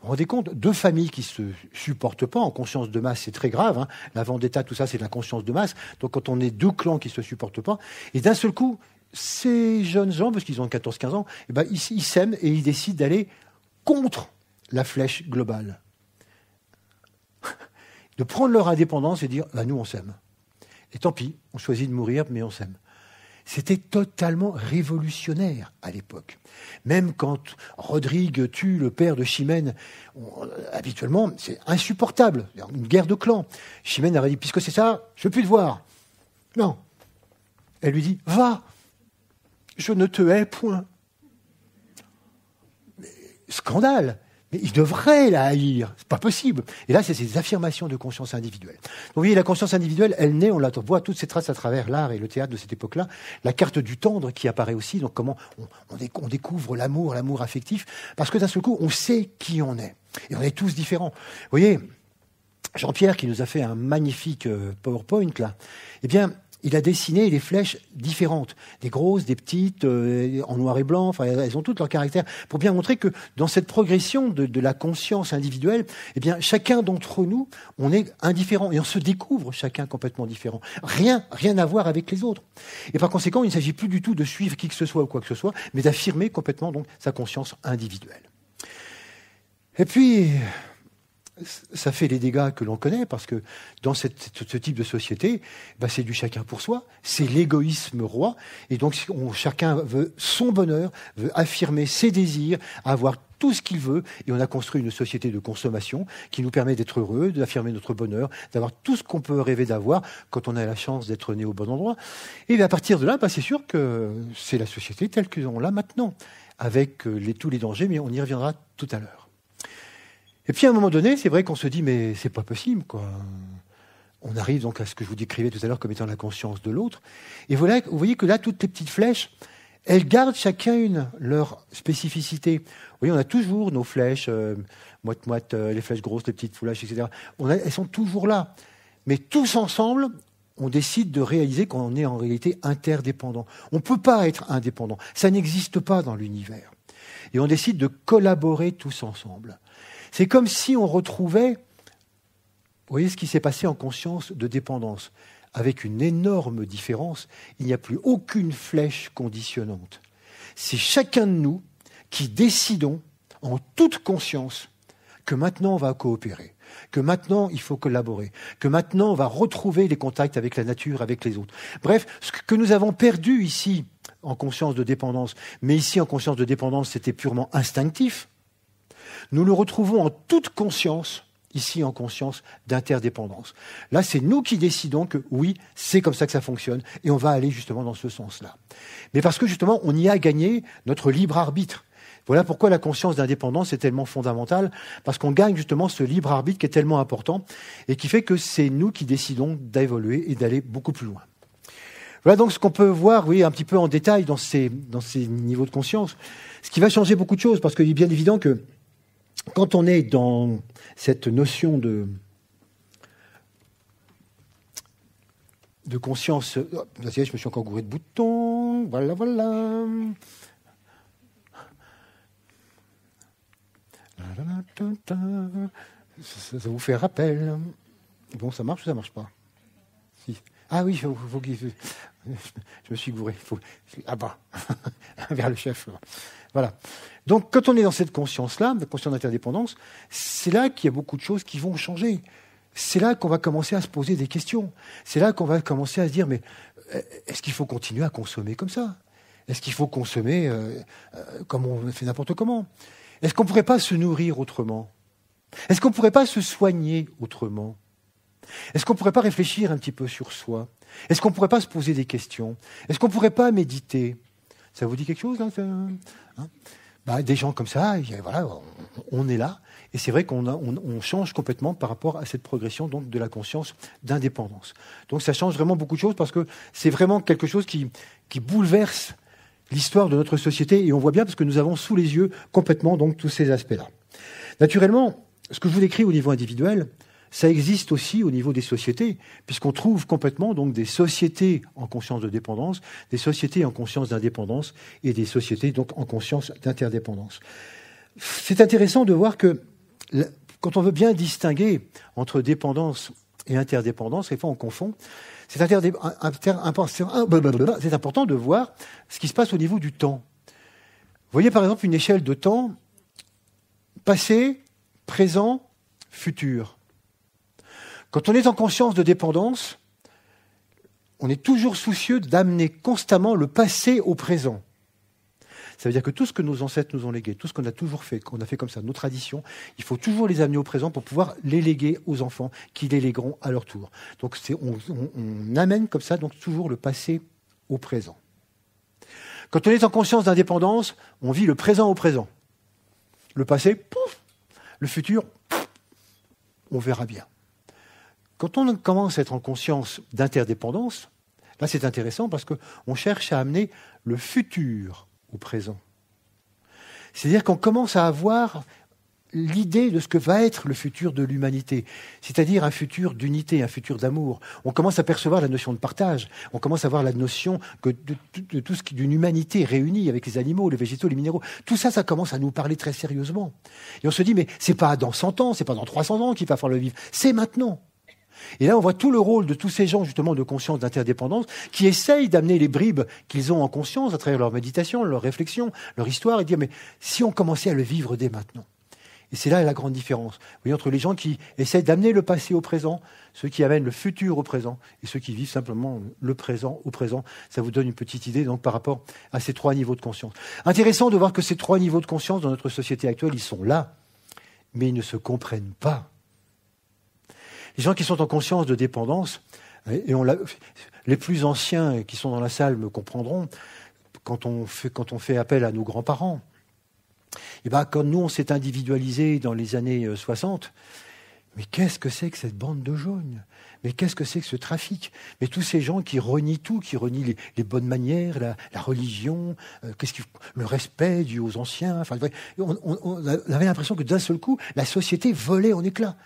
Vous vous rendez compte Deux familles qui se supportent pas en conscience de masse, c'est très grave. Hein. La vendetta, tout ça, c'est de la conscience de masse. Donc quand on est deux clans qui se supportent pas, et d'un seul coup, ces jeunes gens, parce qu'ils ont 14-15 ans, eh ben, ils s'aiment et ils décident d'aller contre la flèche globale. de prendre leur indépendance et dire bah, nous, on s'aime. Et tant pis, on choisit de mourir, mais on s'aime. C'était totalement révolutionnaire à l'époque. Même quand Rodrigue tue le père de Chimène, euh, habituellement, c'est insupportable, une guerre de clans. Chimène avait dit, puisque c'est ça, je ne plus te voir. Non. Elle lui dit, va, je ne te hais point. scandale. Mais devrait la haïr. C'est pas possible. Et là, c'est ces affirmations de conscience individuelle. vous voyez, la conscience individuelle, elle naît, on la voit toutes ces traces à travers l'art et le théâtre de cette époque-là. La carte du tendre qui apparaît aussi. Donc, comment on, on découvre l'amour, l'amour affectif. Parce que d'un seul coup, on sait qui on est. Et on est tous différents. Vous voyez, Jean-Pierre qui nous a fait un magnifique euh, PowerPoint là. Eh bien, il a dessiné des flèches différentes, des grosses, des petites, euh, en noir et blanc, enfin, elles ont toutes leur caractère, pour bien montrer que dans cette progression de, de la conscience individuelle, eh bien, chacun d'entre nous, on est indifférent et on se découvre chacun complètement différent. Rien, rien à voir avec les autres. Et par conséquent, il ne s'agit plus du tout de suivre qui que ce soit ou quoi que ce soit, mais d'affirmer complètement donc sa conscience individuelle. Et puis, ça fait les dégâts que l'on connaît, parce que dans ce type de société, bah, c'est du chacun pour soi, c'est l'égoïsme roi, et donc chacun veut son bonheur, veut affirmer ses désirs, avoir tout ce qu'il veut, et on a construit une société de consommation qui nous permet d'être heureux, d'affirmer notre bonheur, d'avoir tout ce qu'on peut rêver d'avoir quand on a la chance d'être né au bon endroit. Et à partir de là, bah, c'est sûr que c'est la société telle qu'on l'a maintenant, avec euh, tous les dangers, mais on y reviendra tout à l'heure. Et puis à un moment donné, c'est vrai qu'on se dit, mais c'est pas possible, quoi. On arrive donc à ce que je vous décrivais tout à l'heure comme étant la conscience de l'autre. Et voilà, vous voyez que là, toutes les petites flèches, elles gardent chacune leur spécificité. Vous voyez, on a toujours nos flèches, euh, moite-moite, euh, les flèches grosses, les petites foulages, etc. On a, elles sont toujours là. Mais tous ensemble, on décide de réaliser qu'on est en réalité interdépendant. On ne peut pas être indépendant. Ça n'existe pas dans l'univers. Et on décide de collaborer tous ensemble. C'est comme si on retrouvait, voyez ce qui s'est passé en conscience de dépendance, avec une énorme différence, il n'y a plus aucune flèche conditionnante. C'est chacun de nous qui décidons en toute conscience que maintenant on va coopérer, que maintenant il faut collaborer, que maintenant on va retrouver les contacts avec la nature, avec les autres. Bref, ce que nous avons perdu ici en conscience de dépendance, mais ici en conscience de dépendance c'était purement instinctif, nous le retrouvons en toute conscience, ici en conscience d'interdépendance. Là, c'est nous qui décidons que oui, c'est comme ça que ça fonctionne, et on va aller justement dans ce sens-là. Mais parce que justement, on y a gagné notre libre arbitre. Voilà pourquoi la conscience d'indépendance est tellement fondamentale, parce qu'on gagne justement ce libre arbitre qui est tellement important et qui fait que c'est nous qui décidons d'évoluer et d'aller beaucoup plus loin. Voilà donc ce qu'on peut voir, oui, un petit peu en détail dans ces, dans ces niveaux de conscience, ce qui va changer beaucoup de choses, parce qu'il est bien évident que quand on est dans cette notion de, de conscience. Oh, je me suis encore gouré de boutons. Voilà, voilà. Ça, vous fait rappel. Bon, ça marche ou ça marche pas Ah oui, faut, je, me suis gouré. ah bah, vers le chef. Voilà. Donc, quand on est dans cette conscience-là, la conscience d'interdépendance, c'est là qu'il y a beaucoup de choses qui vont changer. C'est là qu'on va commencer à se poser des questions. C'est là qu'on va commencer à se dire, mais euh, est-ce qu'il faut continuer à consommer comme ça Est-ce qu'il faut consommer euh, euh, comme on fait n'importe comment Est-ce qu'on ne pourrait pas se nourrir autrement Est-ce qu'on ne pourrait pas se soigner autrement Est-ce qu'on ne pourrait pas réfléchir un petit peu sur soi Est-ce qu'on ne pourrait pas se poser des questions Est-ce qu'on ne pourrait pas méditer ça vous dit quelque chose hein bah, Des gens comme ça, voilà, on est là. Et c'est vrai qu'on change complètement par rapport à cette progression donc de la conscience d'indépendance. Donc ça change vraiment beaucoup de choses parce que c'est vraiment quelque chose qui, qui bouleverse l'histoire de notre société et on voit bien parce que nous avons sous les yeux complètement donc tous ces aspects-là. Naturellement, ce que je vous décris au niveau individuel, ça existe aussi au niveau des sociétés, puisqu'on trouve complètement donc des sociétés en conscience de dépendance, des sociétés en conscience d'indépendance et des sociétés donc en conscience d'interdépendance. C'est intéressant de voir que quand on veut bien distinguer entre dépendance et interdépendance, des fois on confond. C'est important de voir ce qui se passe au niveau du temps. voyez par exemple une échelle de temps passé, présent, futur. Quand on est en conscience de dépendance, on est toujours soucieux d'amener constamment le passé au présent. Ça veut dire que tout ce que nos ancêtres nous ont légué, tout ce qu'on a toujours fait, qu'on a fait comme ça, nos traditions, il faut toujours les amener au présent pour pouvoir les léguer aux enfants qui les légueront à leur tour. Donc on, amène comme ça donc toujours le passé au présent. Quand on est en conscience d'indépendance, on vit le présent au présent. Le passé, pouf, le futur, pouf, on verra bien. Quand on commence à être en conscience d'interdépendance, là c'est intéressant parce qu'on cherche à amener le futur au présent. C'est-à-dire qu'on commence à avoir l'idée de ce que va être le futur de l'humanité, c'est-à-dire un futur d'unité, un futur d'amour. On commence à percevoir la notion de partage, on commence à voir la notion que de, tout ce qui d'une humanité réunie avec les animaux, les végétaux, les minéraux. Tout ça, ça commence à nous parler très sérieusement. Et on se dit, mais c'est pas dans 100 ans, c'est pas dans 300 ans qu'il va falloir le vivre, c'est maintenant. Et là, on voit tout le rôle de tous ces gens, justement, de conscience d'interdépendance, qui essayent d'amener les bribes qu'ils ont en conscience à travers leur méditation, leur réflexion, leur histoire, et dire, mais si on commençait à le vivre dès maintenant et c'est là la grande différence. entre les gens qui essaient d'amener le passé au présent, ceux qui amènent le futur au présent, et ceux qui vivent simplement le présent au présent. Ça vous donne une petite idée, donc, par rapport à ces trois niveaux de conscience. Intéressant de voir que ces trois niveaux de conscience dans notre société actuelle, ils sont là, mais ils ne se comprennent pas. Les gens qui sont en conscience de dépendance, et les plus anciens qui sont dans la salle me comprendront, quand on fait, quand on fait appel à nos grands-parents, et eh ben, quand nous, on s'est individualisé dans les années 60, euh, mais qu'est-ce que c'est que cette bande de jaunes Mais qu'est-ce que c'est que ce trafic Mais tous ces gens qui renient tout, qui renient les, bonnes manières, la, religion, euh, le respect dû aux anciens. on avait l'impression que d'un seul coup, la société volait en éclats.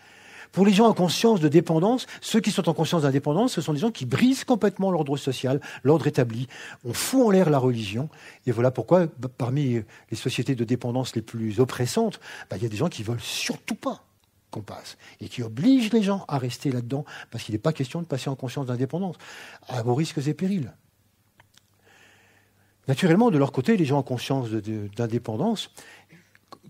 Pour les gens en conscience de dépendance, ceux qui sont en conscience d'indépendance, ce sont des gens qui brisent complètement l'ordre social, l'ordre établi. On fout en l'air la religion. Et voilà pourquoi, bah, parmi les sociétés de dépendance les plus oppressantes, bah, il y a des gens qui veulent surtout pas qu'on passe et qui obligent les gens à rester là-dedans parce qu'il n'est pas question de passer en conscience d'indépendance, à vos risques et périls. Naturellement, de leur côté, les gens en conscience d'indépendance,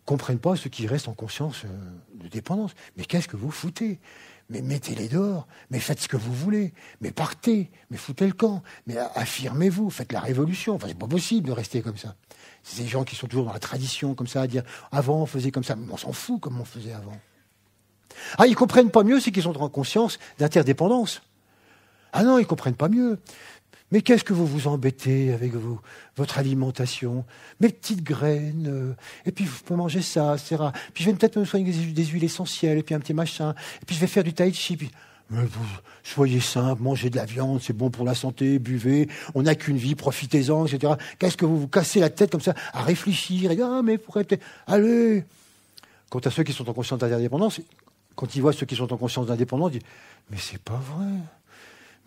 comprennent pas ceux qui restent en conscience euh, de dépendance. Mais qu'est-ce que vous foutez Mais mettez-les dehors, mais faites ce que vous voulez, mais partez, mais foutez le camp, mais affirmez-vous, faites la révolution. Enfin, c'est pas possible de rester comme ça. C'est des gens qui sont toujours dans la tradition, comme ça, à dire avant on faisait comme ça, mais on s'en fout comme on faisait avant. Ah, ils comprennent pas mieux, c'est qu'ils sont en conscience d'interdépendance. Ah non, ils comprennent pas mieux. Mais qu'est-ce que vous vous embêtez avec vous, votre alimentation Mes petites graines, euh, et puis vous pouvez manger ça, etc. Puis je vais peut-être me soigner des, huiles essentielles, et puis un petit machin, et puis je vais faire du tai chi. vous, soyez simple, mangez de la viande, c'est bon pour la santé, buvez, on n'a qu'une vie, profitez-en, etc. Qu'est-ce que vous vous cassez la tête comme ça à réfléchir et ah, mais pourrait peut-être... Allez Quant à ceux qui sont en conscience d'indépendance, quand ils voient ceux qui sont en conscience d'indépendance, ils disent, mais c'est pas vrai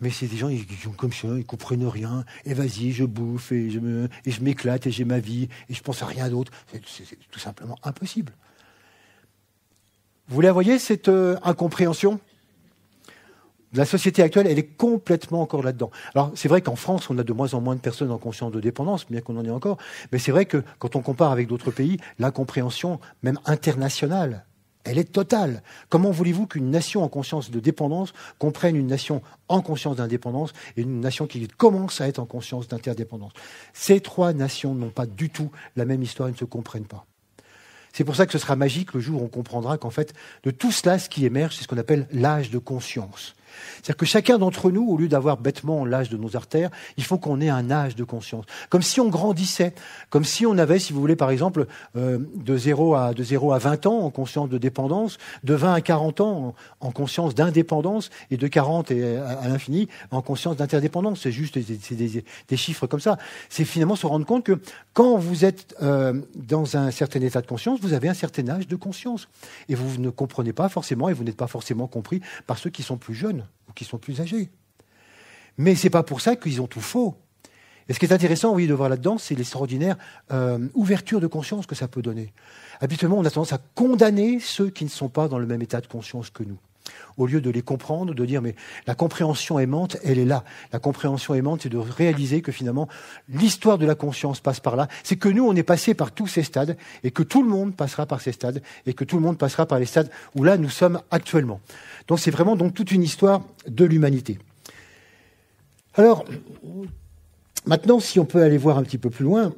mais c'est des gens, ils, sont comme ça, ils comprennent rien. Et vas-y, je bouffe, et je, me, et je m'éclate, et j'ai ma vie, et je pense à rien d'autre. C'est, tout simplement impossible. Vous la voyez, cette euh, incompréhension La société actuelle, elle est complètement encore là-dedans. Alors, c'est vrai qu'en France, on a de moins en moins de personnes en conscience de dépendance, bien qu'on en ait encore. Mais c'est vrai que quand on compare avec d'autres pays, l'incompréhension, même internationale, elle est totale. Comment voulez-vous qu'une nation en conscience de dépendance comprenne une nation en conscience d'indépendance et une nation qui commence à être en conscience d'interdépendance Ces trois nations n'ont pas du tout la même histoire et ne se comprennent pas. C'est pour ça que ce sera magique le jour où on comprendra qu'en fait, de tout cela, ce qui émerge, c'est ce qu'on appelle l'âge de conscience. C'est-à-dire que chacun d'entre nous, au lieu d'avoir bêtement l'âge de nos artères, il faut qu'on ait un âge de conscience. Comme si on grandissait, comme si on avait, si vous voulez, par exemple, euh, de, 0 à, de à 20 ans en conscience de dépendance, de 20 à 40 ans en, conscience d'indépendance, et de 40 et à, l'infini en conscience d'interdépendance. C'est juste des, chiffres comme ça. C'est finalement se rendre compte que quand vous êtes euh, dans un certain état de conscience, vous avez un certain âge de conscience. Et vous ne comprenez pas forcément, et vous n'êtes pas forcément compris par ceux qui sont plus jeunes qui sont plus âgés. Mais ce n'est pas pour ça qu'ils ont tout faux. Et ce qui est intéressant, oui, de voir là-dedans, c'est l'extraordinaire euh, ouverture de conscience que ça peut donner. Habituellement, on a tendance à condamner ceux qui ne sont pas dans le même état de conscience que nous au lieu de les comprendre, de dire mais la compréhension aimante, elle est là. La compréhension aimante, c'est de réaliser que finalement l'histoire de la conscience passe par là. C'est que nous, on est passé par tous ces stades et que tout le monde passera par ces stades et que tout le monde passera par les stades où là nous sommes actuellement. Donc c'est vraiment donc toute une histoire de l'humanité. Alors maintenant, si on peut aller voir un petit peu plus loin.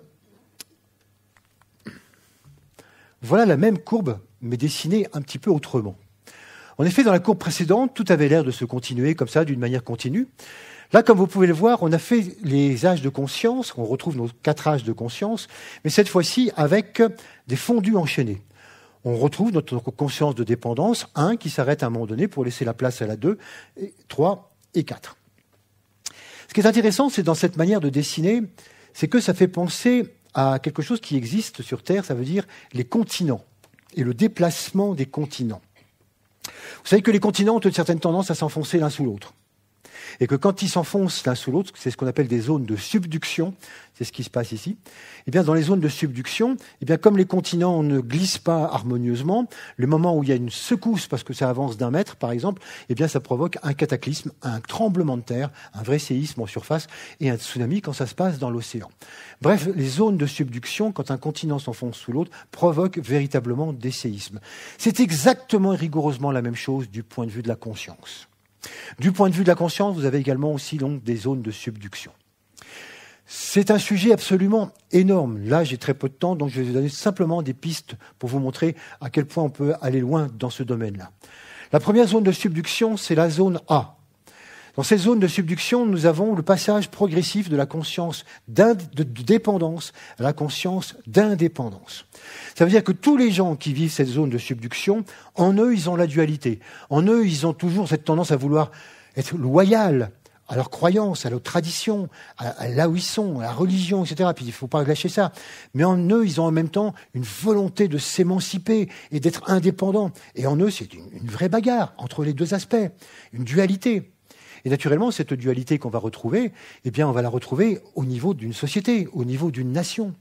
Voilà la même courbe, mais dessinée un petit peu autrement. En effet, dans la cour précédente, tout avait l'air de se continuer comme ça, d'une manière continue. Là, comme vous pouvez le voir, on a fait les âges de conscience, on retrouve nos quatre âges de conscience, mais cette fois-ci avec des fondus enchaînés. On retrouve notre conscience de dépendance, un qui s'arrête à un moment donné pour laisser la place à la deux, 3 et 4. Ce qui est intéressant, c'est dans cette manière de dessiner, c'est que ça fait penser à quelque chose qui existe sur Terre, ça veut dire les continents et le déplacement des continents. Vous savez que les continents ont une certaine tendance à s'enfoncer l'un sous l'autre et que quand ils s'enfoncent l'un sous l'autre, c'est ce qu'on appelle des zones de subduction, c'est ce qui se passe ici, eh bien dans les zones de subduction, eh bien comme les continents ne glissent pas harmonieusement, le moment où il y a une secousse parce que ça avance d'un mètre par exemple, et eh bien ça provoque un cataclysme, un tremblement de terre, un vrai séisme en surface et un tsunami quand ça se passe dans l'océan. Bref, les zones de subduction, quand un continent s'enfonce sous l'autre, provoquent véritablement des séismes. C'est exactement et rigoureusement la même chose du point de vue de la conscience. Du point de vue de la conscience, vous avez également aussi donc des zones de subduction. C'est un sujet absolument énorme. Là, j'ai très peu de temps, donc je vais vous donner simplement des pistes pour vous montrer à quel point on peut aller loin dans ce domaine-là. La première zone de subduction, c'est la zone A, dans ces zones de subduction, nous avons le passage progressif de la conscience de dépendance à la conscience d'indépendance. Ça veut dire que tous les gens qui vivent cette zone de subduction, en eux, ils ont la dualité. En eux, ils ont toujours cette tendance à vouloir être loyal à leur croyances, à leurs traditions, à, là où ils sont, à la religion, etc. Puis il ne faut pas lâcher ça. Mais en eux, ils ont en même temps une volonté de s'émanciper et d'être indépendants. Et en eux, c'est une vraie bagarre entre les deux aspects, une dualité. Et naturellement, cette dualité qu'on va retrouver, eh bien, on va la retrouver au niveau d'une société, au niveau d'une nation.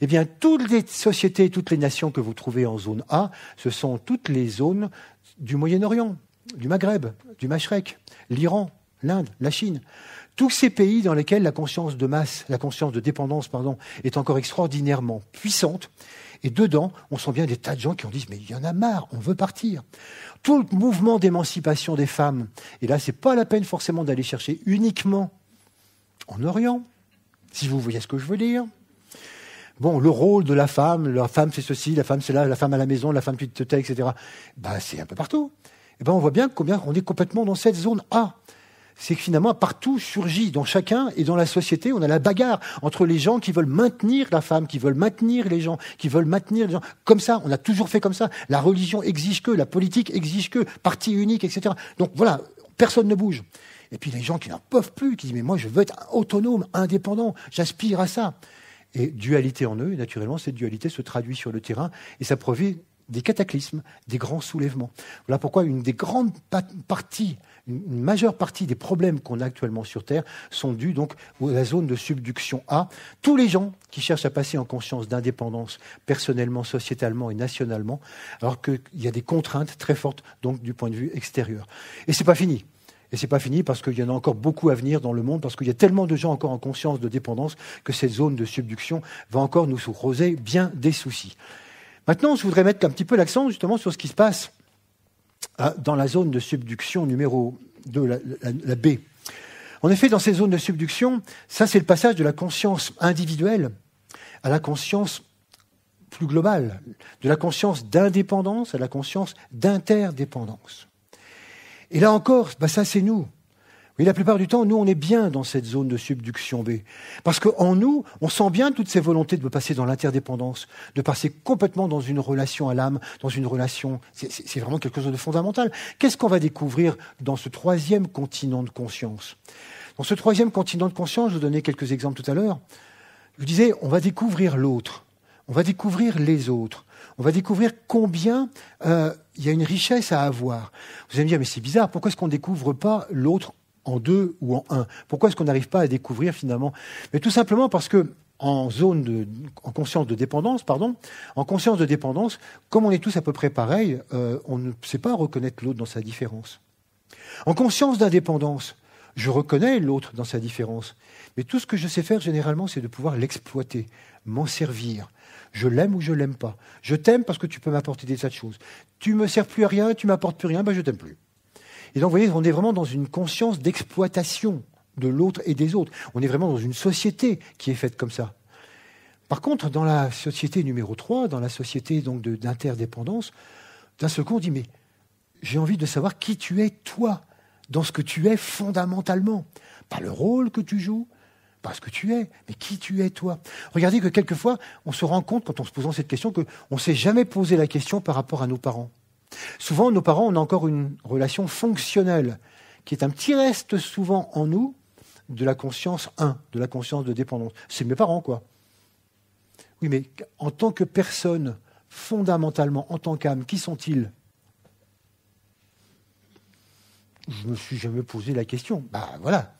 Eh bien, toutes les sociétés, toutes les nations que vous trouvez en zone A, ce sont toutes les zones du Moyen-Orient, du Maghreb, du Machrek, l'Iran, l'Inde, la Chine. Tous ces pays dans lesquels la conscience de masse, la conscience de dépendance, pardon, est encore extraordinairement puissante, et dedans, on sent bien des tas de gens qui ont dit, mais il y en a marre, on veut partir. Tout le mouvement d'émancipation des femmes, et là, c'est pas la peine forcément d'aller chercher uniquement en Orient, si vous voyez ce que je veux dire. Bon, le rôle de la femme, la femme c'est ceci, la femme c'est là, la femme à la maison, la femme qui te etc. Bah, c'est un peu partout. Et eh ben, on voit bien combien on est complètement dans cette zone A c'est que finalement, partout surgit, dans chacun et dans la société, on a la bagarre entre les gens qui veulent maintenir la femme, qui veulent maintenir les gens, qui veulent maintenir les gens. Comme ça, on a toujours fait comme ça. La religion exige que, la politique exige que, parti unique, etc. Donc voilà, personne ne bouge. Et puis les gens qui n'en peuvent plus, qui disent mais moi je veux être autonome, indépendant, j'aspire à ça. Et dualité en eux, naturellement, cette dualité se traduit sur le terrain et ça provoque des cataclysmes, des grands soulèvements. Voilà pourquoi une des grandes parties une majeure partie des problèmes qu'on a actuellement sur Terre sont dus donc à la zone de subduction A. Tous les gens qui cherchent à passer en conscience d'indépendance personnellement, sociétalement et nationalement, alors qu'il y a des contraintes très fortes donc du point de vue extérieur. Et c'est pas fini. Et c'est pas fini parce qu'il y en a encore beaucoup à venir dans le monde, parce qu'il y a tellement de gens encore en conscience de dépendance que cette zone de subduction va encore nous sous-roser bien des soucis. Maintenant, je voudrais mettre un petit peu l'accent justement sur ce qui se passe ah, dans la zone de subduction numéro 2, la, B. En effet, dans ces zones de subduction, ça c'est le passage de la conscience individuelle à la conscience plus globale, de la conscience d'indépendance à la conscience d'interdépendance. Et là encore, bah ça c'est nous. Mais la plupart du temps, nous, on est bien dans cette zone de subduction B. Parce qu'en nous, on sent bien toutes ces volontés de passer dans l'interdépendance, de passer complètement dans une relation à l'âme, dans une relation. C'est vraiment quelque chose de fondamental. Qu'est-ce qu'on va découvrir dans ce troisième continent de conscience Dans ce troisième continent de conscience, je vous donnais quelques exemples tout à l'heure. Je vous disais, on va découvrir l'autre, on va découvrir les autres, on va découvrir combien euh, il y a une richesse à avoir. Vous allez me dire, mais c'est bizarre, pourquoi est-ce qu'on ne découvre pas l'autre en deux ou en un Pourquoi est-ce qu'on n'arrive pas à découvrir finalement Mais tout simplement parce que en zone de, en conscience de dépendance, pardon, en conscience de dépendance, comme on est tous à peu près pareil, euh, on ne sait pas reconnaître l'autre dans sa différence. En conscience d'indépendance, je reconnais l'autre dans sa différence, mais tout ce que je sais faire généralement, c'est de pouvoir l'exploiter, m'en servir. Je l'aime ou je l'aime pas. Je t'aime parce que tu peux m'apporter des tas de choses. Tu me sers plus à rien, tu m'apportes plus rien, ben je t'aime plus. Et donc, vous voyez, on est vraiment dans une conscience d'exploitation de l'autre et des autres. On est vraiment dans une société qui est faite comme ça. Par contre, dans la société numéro 3, dans la société donc d'interdépendance, d'un second, on dit, mais j'ai envie de savoir qui tu es, toi, dans ce que tu es fondamentalement. Pas le rôle que tu joues, pas ce que tu es, mais qui tu es, toi. Regardez que quelquefois, on se rend compte, quand on se pose cette question, qu'on ne s'est jamais posé la question par rapport à nos parents. Souvent, nos parents, ont encore une relation fonctionnelle, qui est un petit reste souvent en nous de la conscience 1, de la conscience de dépendance. C'est mes parents, quoi. Oui, mais en tant que personne, fondamentalement, en tant qu'âme, qui sont-ils Je ne me suis jamais posé la question. Bah voilà,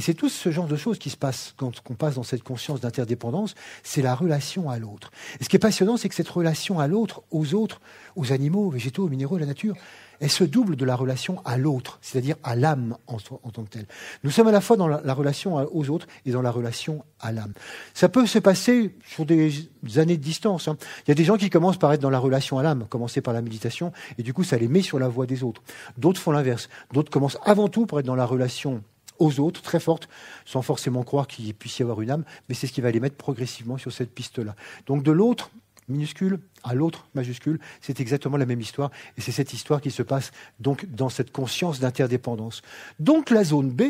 c'est tout ce genre de choses qui se passe quand on passe dans cette conscience d'interdépendance, c'est la relation à l'autre. Et ce qui est passionnant, c'est que cette relation à l'autre, aux autres, aux animaux, aux végétaux, aux minéraux, à la nature, elle se double de la relation à l'autre, c'est-à-dire à, l'âme en, tant que telle. Nous sommes à la fois dans la, relation aux autres et dans la relation à l'âme. Ça peut se passer sur des années de distance. Hein. Il y a des gens qui commencent par être dans la relation à l'âme, commencer par la méditation, et du coup ça les met sur la voie des autres. D'autres font l'inverse. D'autres commencent avant tout par être dans la relation aux autres, très fortes, sans forcément croire qu'il puisse y avoir une âme, mais c'est ce qui va les mettre progressivement sur cette piste-là. Donc de l'autre minuscule à l'autre majuscule, c'est exactement la même histoire, et c'est cette histoire qui se passe donc dans cette conscience d'interdépendance. Donc la zone B,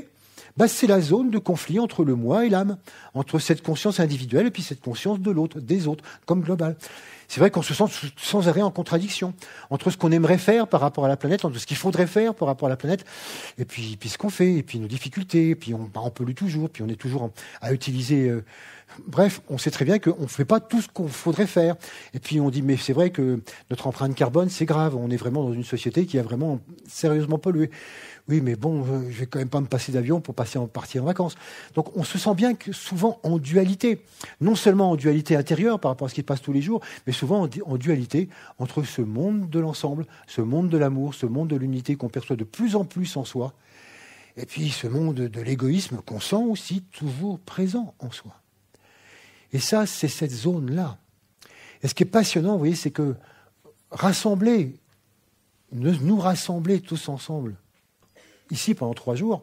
bah, c'est la zone de conflit entre le moi et l'âme, entre cette conscience individuelle et puis cette conscience de l'autre, des autres, comme global c'est vrai qu'on se sent sans arrêt en contradiction entre ce qu'on aimerait faire par rapport à la planète, entre ce qu'il faudrait faire par rapport à la planète, et puis, puis ce qu'on fait, et puis nos difficultés, et puis on, bah, on pollue toujours, puis on est toujours à utiliser... Euh, Bref, on sait très bien qu'on ne fait pas tout ce qu'on faudrait faire. Et puis on dit, mais c'est vrai que notre empreinte carbone, c'est grave. On est vraiment dans une société qui a vraiment sérieusement pollué. Oui, mais bon, euh, je vais quand même pas me passer d'avion pour passer en partie en vacances. Donc on se sent bien que souvent en dualité, non seulement en dualité intérieure par rapport à ce qui passe tous les jours, mais souvent en, dualité entre ce monde de l'ensemble, ce monde de l'amour, ce monde de l'unité qu'on perçoit de plus en plus en soi, et puis ce monde de l'égoïsme qu'on sent aussi toujours présent en soi. Et ça, c'est cette zone-là. Et ce qui est passionnant, vous voyez, c'est que rassembler, nous rassembler tous ensemble, ici pendant trois jours,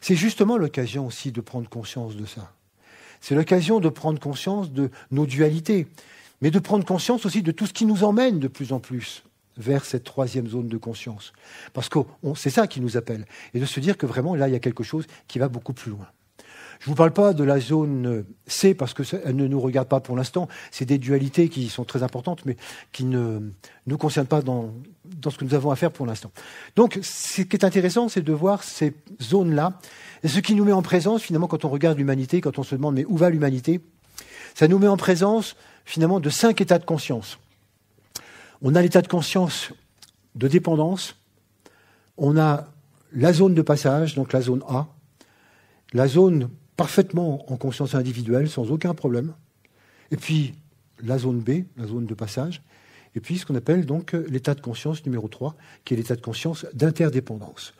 c'est justement l'occasion aussi de prendre conscience de ça. C'est l'occasion de prendre conscience de nos dualités, mais de prendre conscience aussi de tout ce qui nous emmène de plus en plus vers cette troisième zone de conscience. Parce que c'est ça qui nous appelle. Et de se dire que vraiment, là, il y a quelque chose qui va beaucoup plus loin. Je ne vous parle pas de la zone C parce qu'elle ne nous regarde pas pour l'instant. C'est des dualités qui sont très importantes, mais qui ne nous concernent pas dans, dans ce que nous avons à faire pour l'instant. Donc, ce qui est intéressant, c'est de voir ces zones-là, ce qui nous met en présence, finalement, quand on regarde l'humanité, quand on se demande mais où va l'humanité, ça nous met en présence, finalement, de cinq états de conscience. On a l'état de conscience de dépendance, on a la zone de passage, donc la zone A, la zone parfaitement en conscience individuelle, sans aucun problème. Et puis, la zone B, la zone de passage, et puis ce qu'on appelle donc euh, l'état de conscience numéro 3, qui est l'état de conscience d'interdépendance.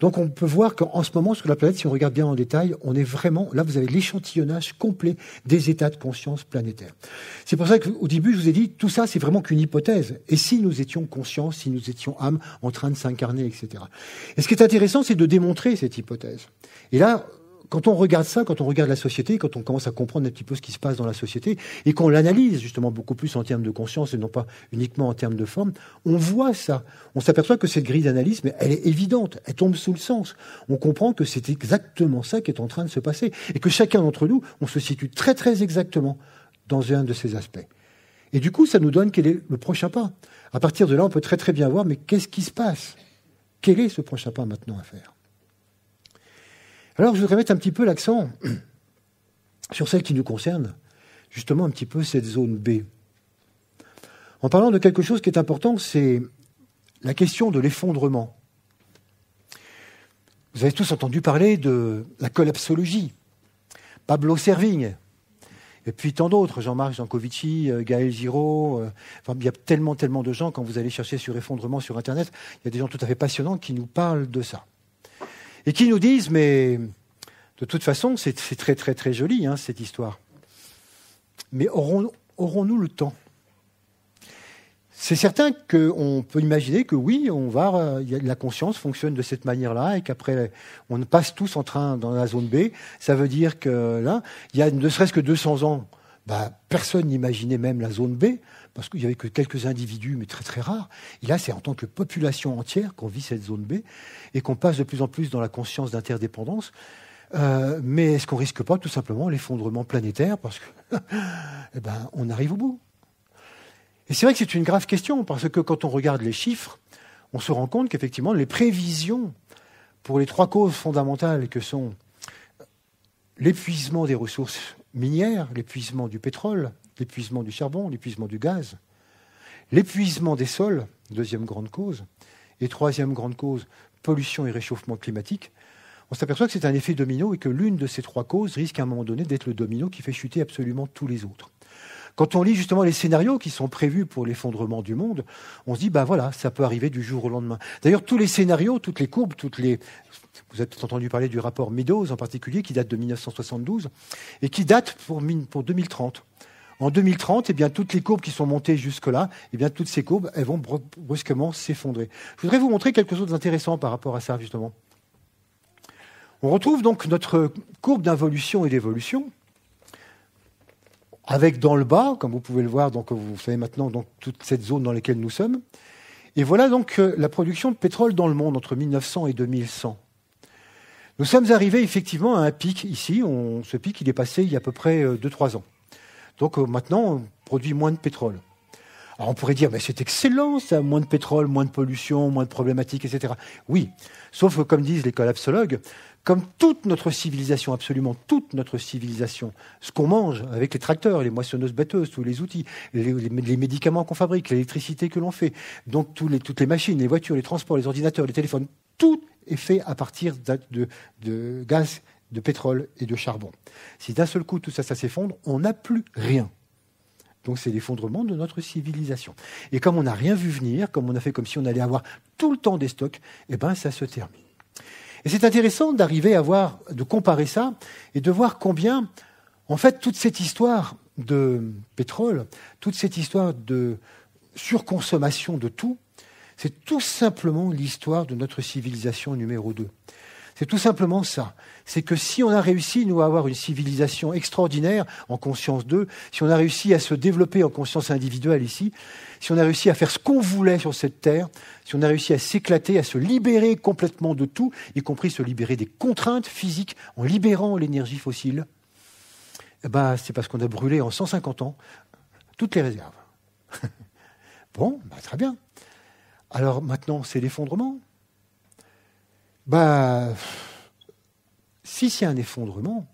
Donc on peut voir qu'en ce moment, sur la planète, si on regarde bien en détail, on est vraiment, là vous avez l'échantillonnage complet des états de conscience planétaires. C'est pour ça qu'au début, je vous ai dit, tout ça, c'est vraiment qu'une hypothèse. Et si nous étions conscients, si nous étions âmes en train de s'incarner, etc. Et ce qui est intéressant, c'est de démontrer cette hypothèse. Et là, quand on regarde ça, quand on regarde la société, quand on commence à comprendre un petit peu ce qui se passe dans la société et qu'on l'analyse justement beaucoup plus en termes de conscience et non pas uniquement en termes de forme, on voit ça. On s'aperçoit que cette grille d'analyse, mais elle est évidente, elle tombe sous le sens. On comprend que c'est exactement ça qui est en train de se passer et que chacun d'entre nous, on se situe très très exactement dans un de ces aspects. Et du coup, ça nous donne quel est le prochain pas. À partir de là, on peut très très bien voir, mais qu'est-ce qui se passe Quel est ce prochain pas maintenant à faire alors je voudrais mettre un petit peu l'accent sur celle qui nous concerne, justement un petit peu cette zone B. En parlant de quelque chose qui est important, c'est la question de l'effondrement. Vous avez tous entendu parler de la collapsologie. Pablo Servigne, et puis tant d'autres, Jean-Marc Jancovici, euh, Gaël Giraud, euh, il y a tellement, tellement de gens, quand vous allez chercher sur effondrement sur Internet, il y a des gens tout à fait passionnants qui nous parlent de ça et qui nous disent, mais de toute façon, c'est très très très joli, hein, cette histoire. Mais aurons-nous le temps C'est certain qu'on peut imaginer que oui, on va, euh, la conscience fonctionne de cette manière-là et qu'après, on passe tous en train dans la zone B. Ça veut dire que là, il y a ne serait-ce que 200 ans, bah, personne n'imaginait même la zone B parce qu'il n'y avait que quelques individus, mais très très rares. Et là, c'est en tant que population entière qu'on vit cette zone B et qu'on passe de plus en plus dans la conscience d'interdépendance. Euh, mais est-ce qu'on risque pas tout simplement l'effondrement planétaire parce que eh ben, on arrive au bout Et c'est vrai que c'est une grave question parce que quand on regarde les chiffres, on se rend compte qu'effectivement les prévisions pour les trois causes fondamentales que sont l'épuisement des ressources minières, l'épuisement du pétrole l'épuisement du charbon, l'épuisement du gaz, l'épuisement des sols, deuxième grande cause, et troisième grande cause, pollution et réchauffement climatique, on s'aperçoit que c'est un effet domino et que l'une de ces trois causes risque à un moment donné d'être le domino qui fait chuter absolument tous les autres. Quand on lit justement les scénarios qui sont prévus pour l'effondrement du monde, on se dit, ben voilà, ça peut arriver du jour au lendemain. D'ailleurs, tous les scénarios, toutes les courbes, toutes les... Vous avez entendu parler du rapport Meadows en particulier, qui date de 1972, et qui date pour 2030. En 2030, eh bien, toutes les courbes qui sont montées jusque-là, eh bien, toutes ces courbes, elles vont brusquement s'effondrer. Je voudrais vous montrer quelque chose d'intéressant par rapport à ça, justement. On retrouve donc notre courbe d'involution et d'évolution, avec dans le bas, comme vous pouvez le voir, donc vous savez maintenant toute cette zone dans laquelle nous sommes. Et voilà donc euh, la production de pétrole dans le monde entre 1900 et 2100. Nous sommes arrivés effectivement à un pic ici. ce pic, il est passé il y a à peu près 2-3 euh, ans. Donc euh, maintenant, on produit moins de pétrole. Alors on pourrait dire, mais c'est excellent, ça, moins de pétrole, moins de pollution, moins de problématiques, etc. Oui, sauf que comme disent les collapsologues, comme toute notre civilisation, absolument toute notre civilisation, ce qu'on mange avec les tracteurs, les moissonneuses batteuses, tous les outils, les, médicaments qu'on fabrique, l'électricité que l'on fait, donc toutes les machines, les voitures, les transports, les ordinateurs, les téléphones, tout est fait à partir de, de gaz de pétrole et de charbon. Si d'un seul coup tout ça, s'effondre, on n'a plus rien. Donc c'est l'effondrement de notre civilisation. Et comme on n'a rien vu venir, comme on a fait comme si on allait avoir tout le temps des stocks, eh ben ça se termine. Et c'est intéressant d'arriver à voir, de comparer ça et de voir combien, en fait, toute cette histoire de pétrole, toute cette histoire de surconsommation de tout, c'est tout simplement l'histoire de notre civilisation numéro 2. C'est tout simplement ça. C'est que si on a réussi, nous, à avoir une civilisation extraordinaire en conscience d'eux, si on a réussi à se développer en conscience individuelle ici, si on a réussi à faire ce qu'on voulait sur cette terre, si on a réussi à s'éclater, à se libérer complètement de tout, y compris se libérer des contraintes physiques en libérant l'énergie fossile, eh ben, c'est parce qu'on a brûlé en 150 ans toutes les réserves. bon, ben, très bien. Alors maintenant, c'est l'effondrement bah, si c'est un effondrement,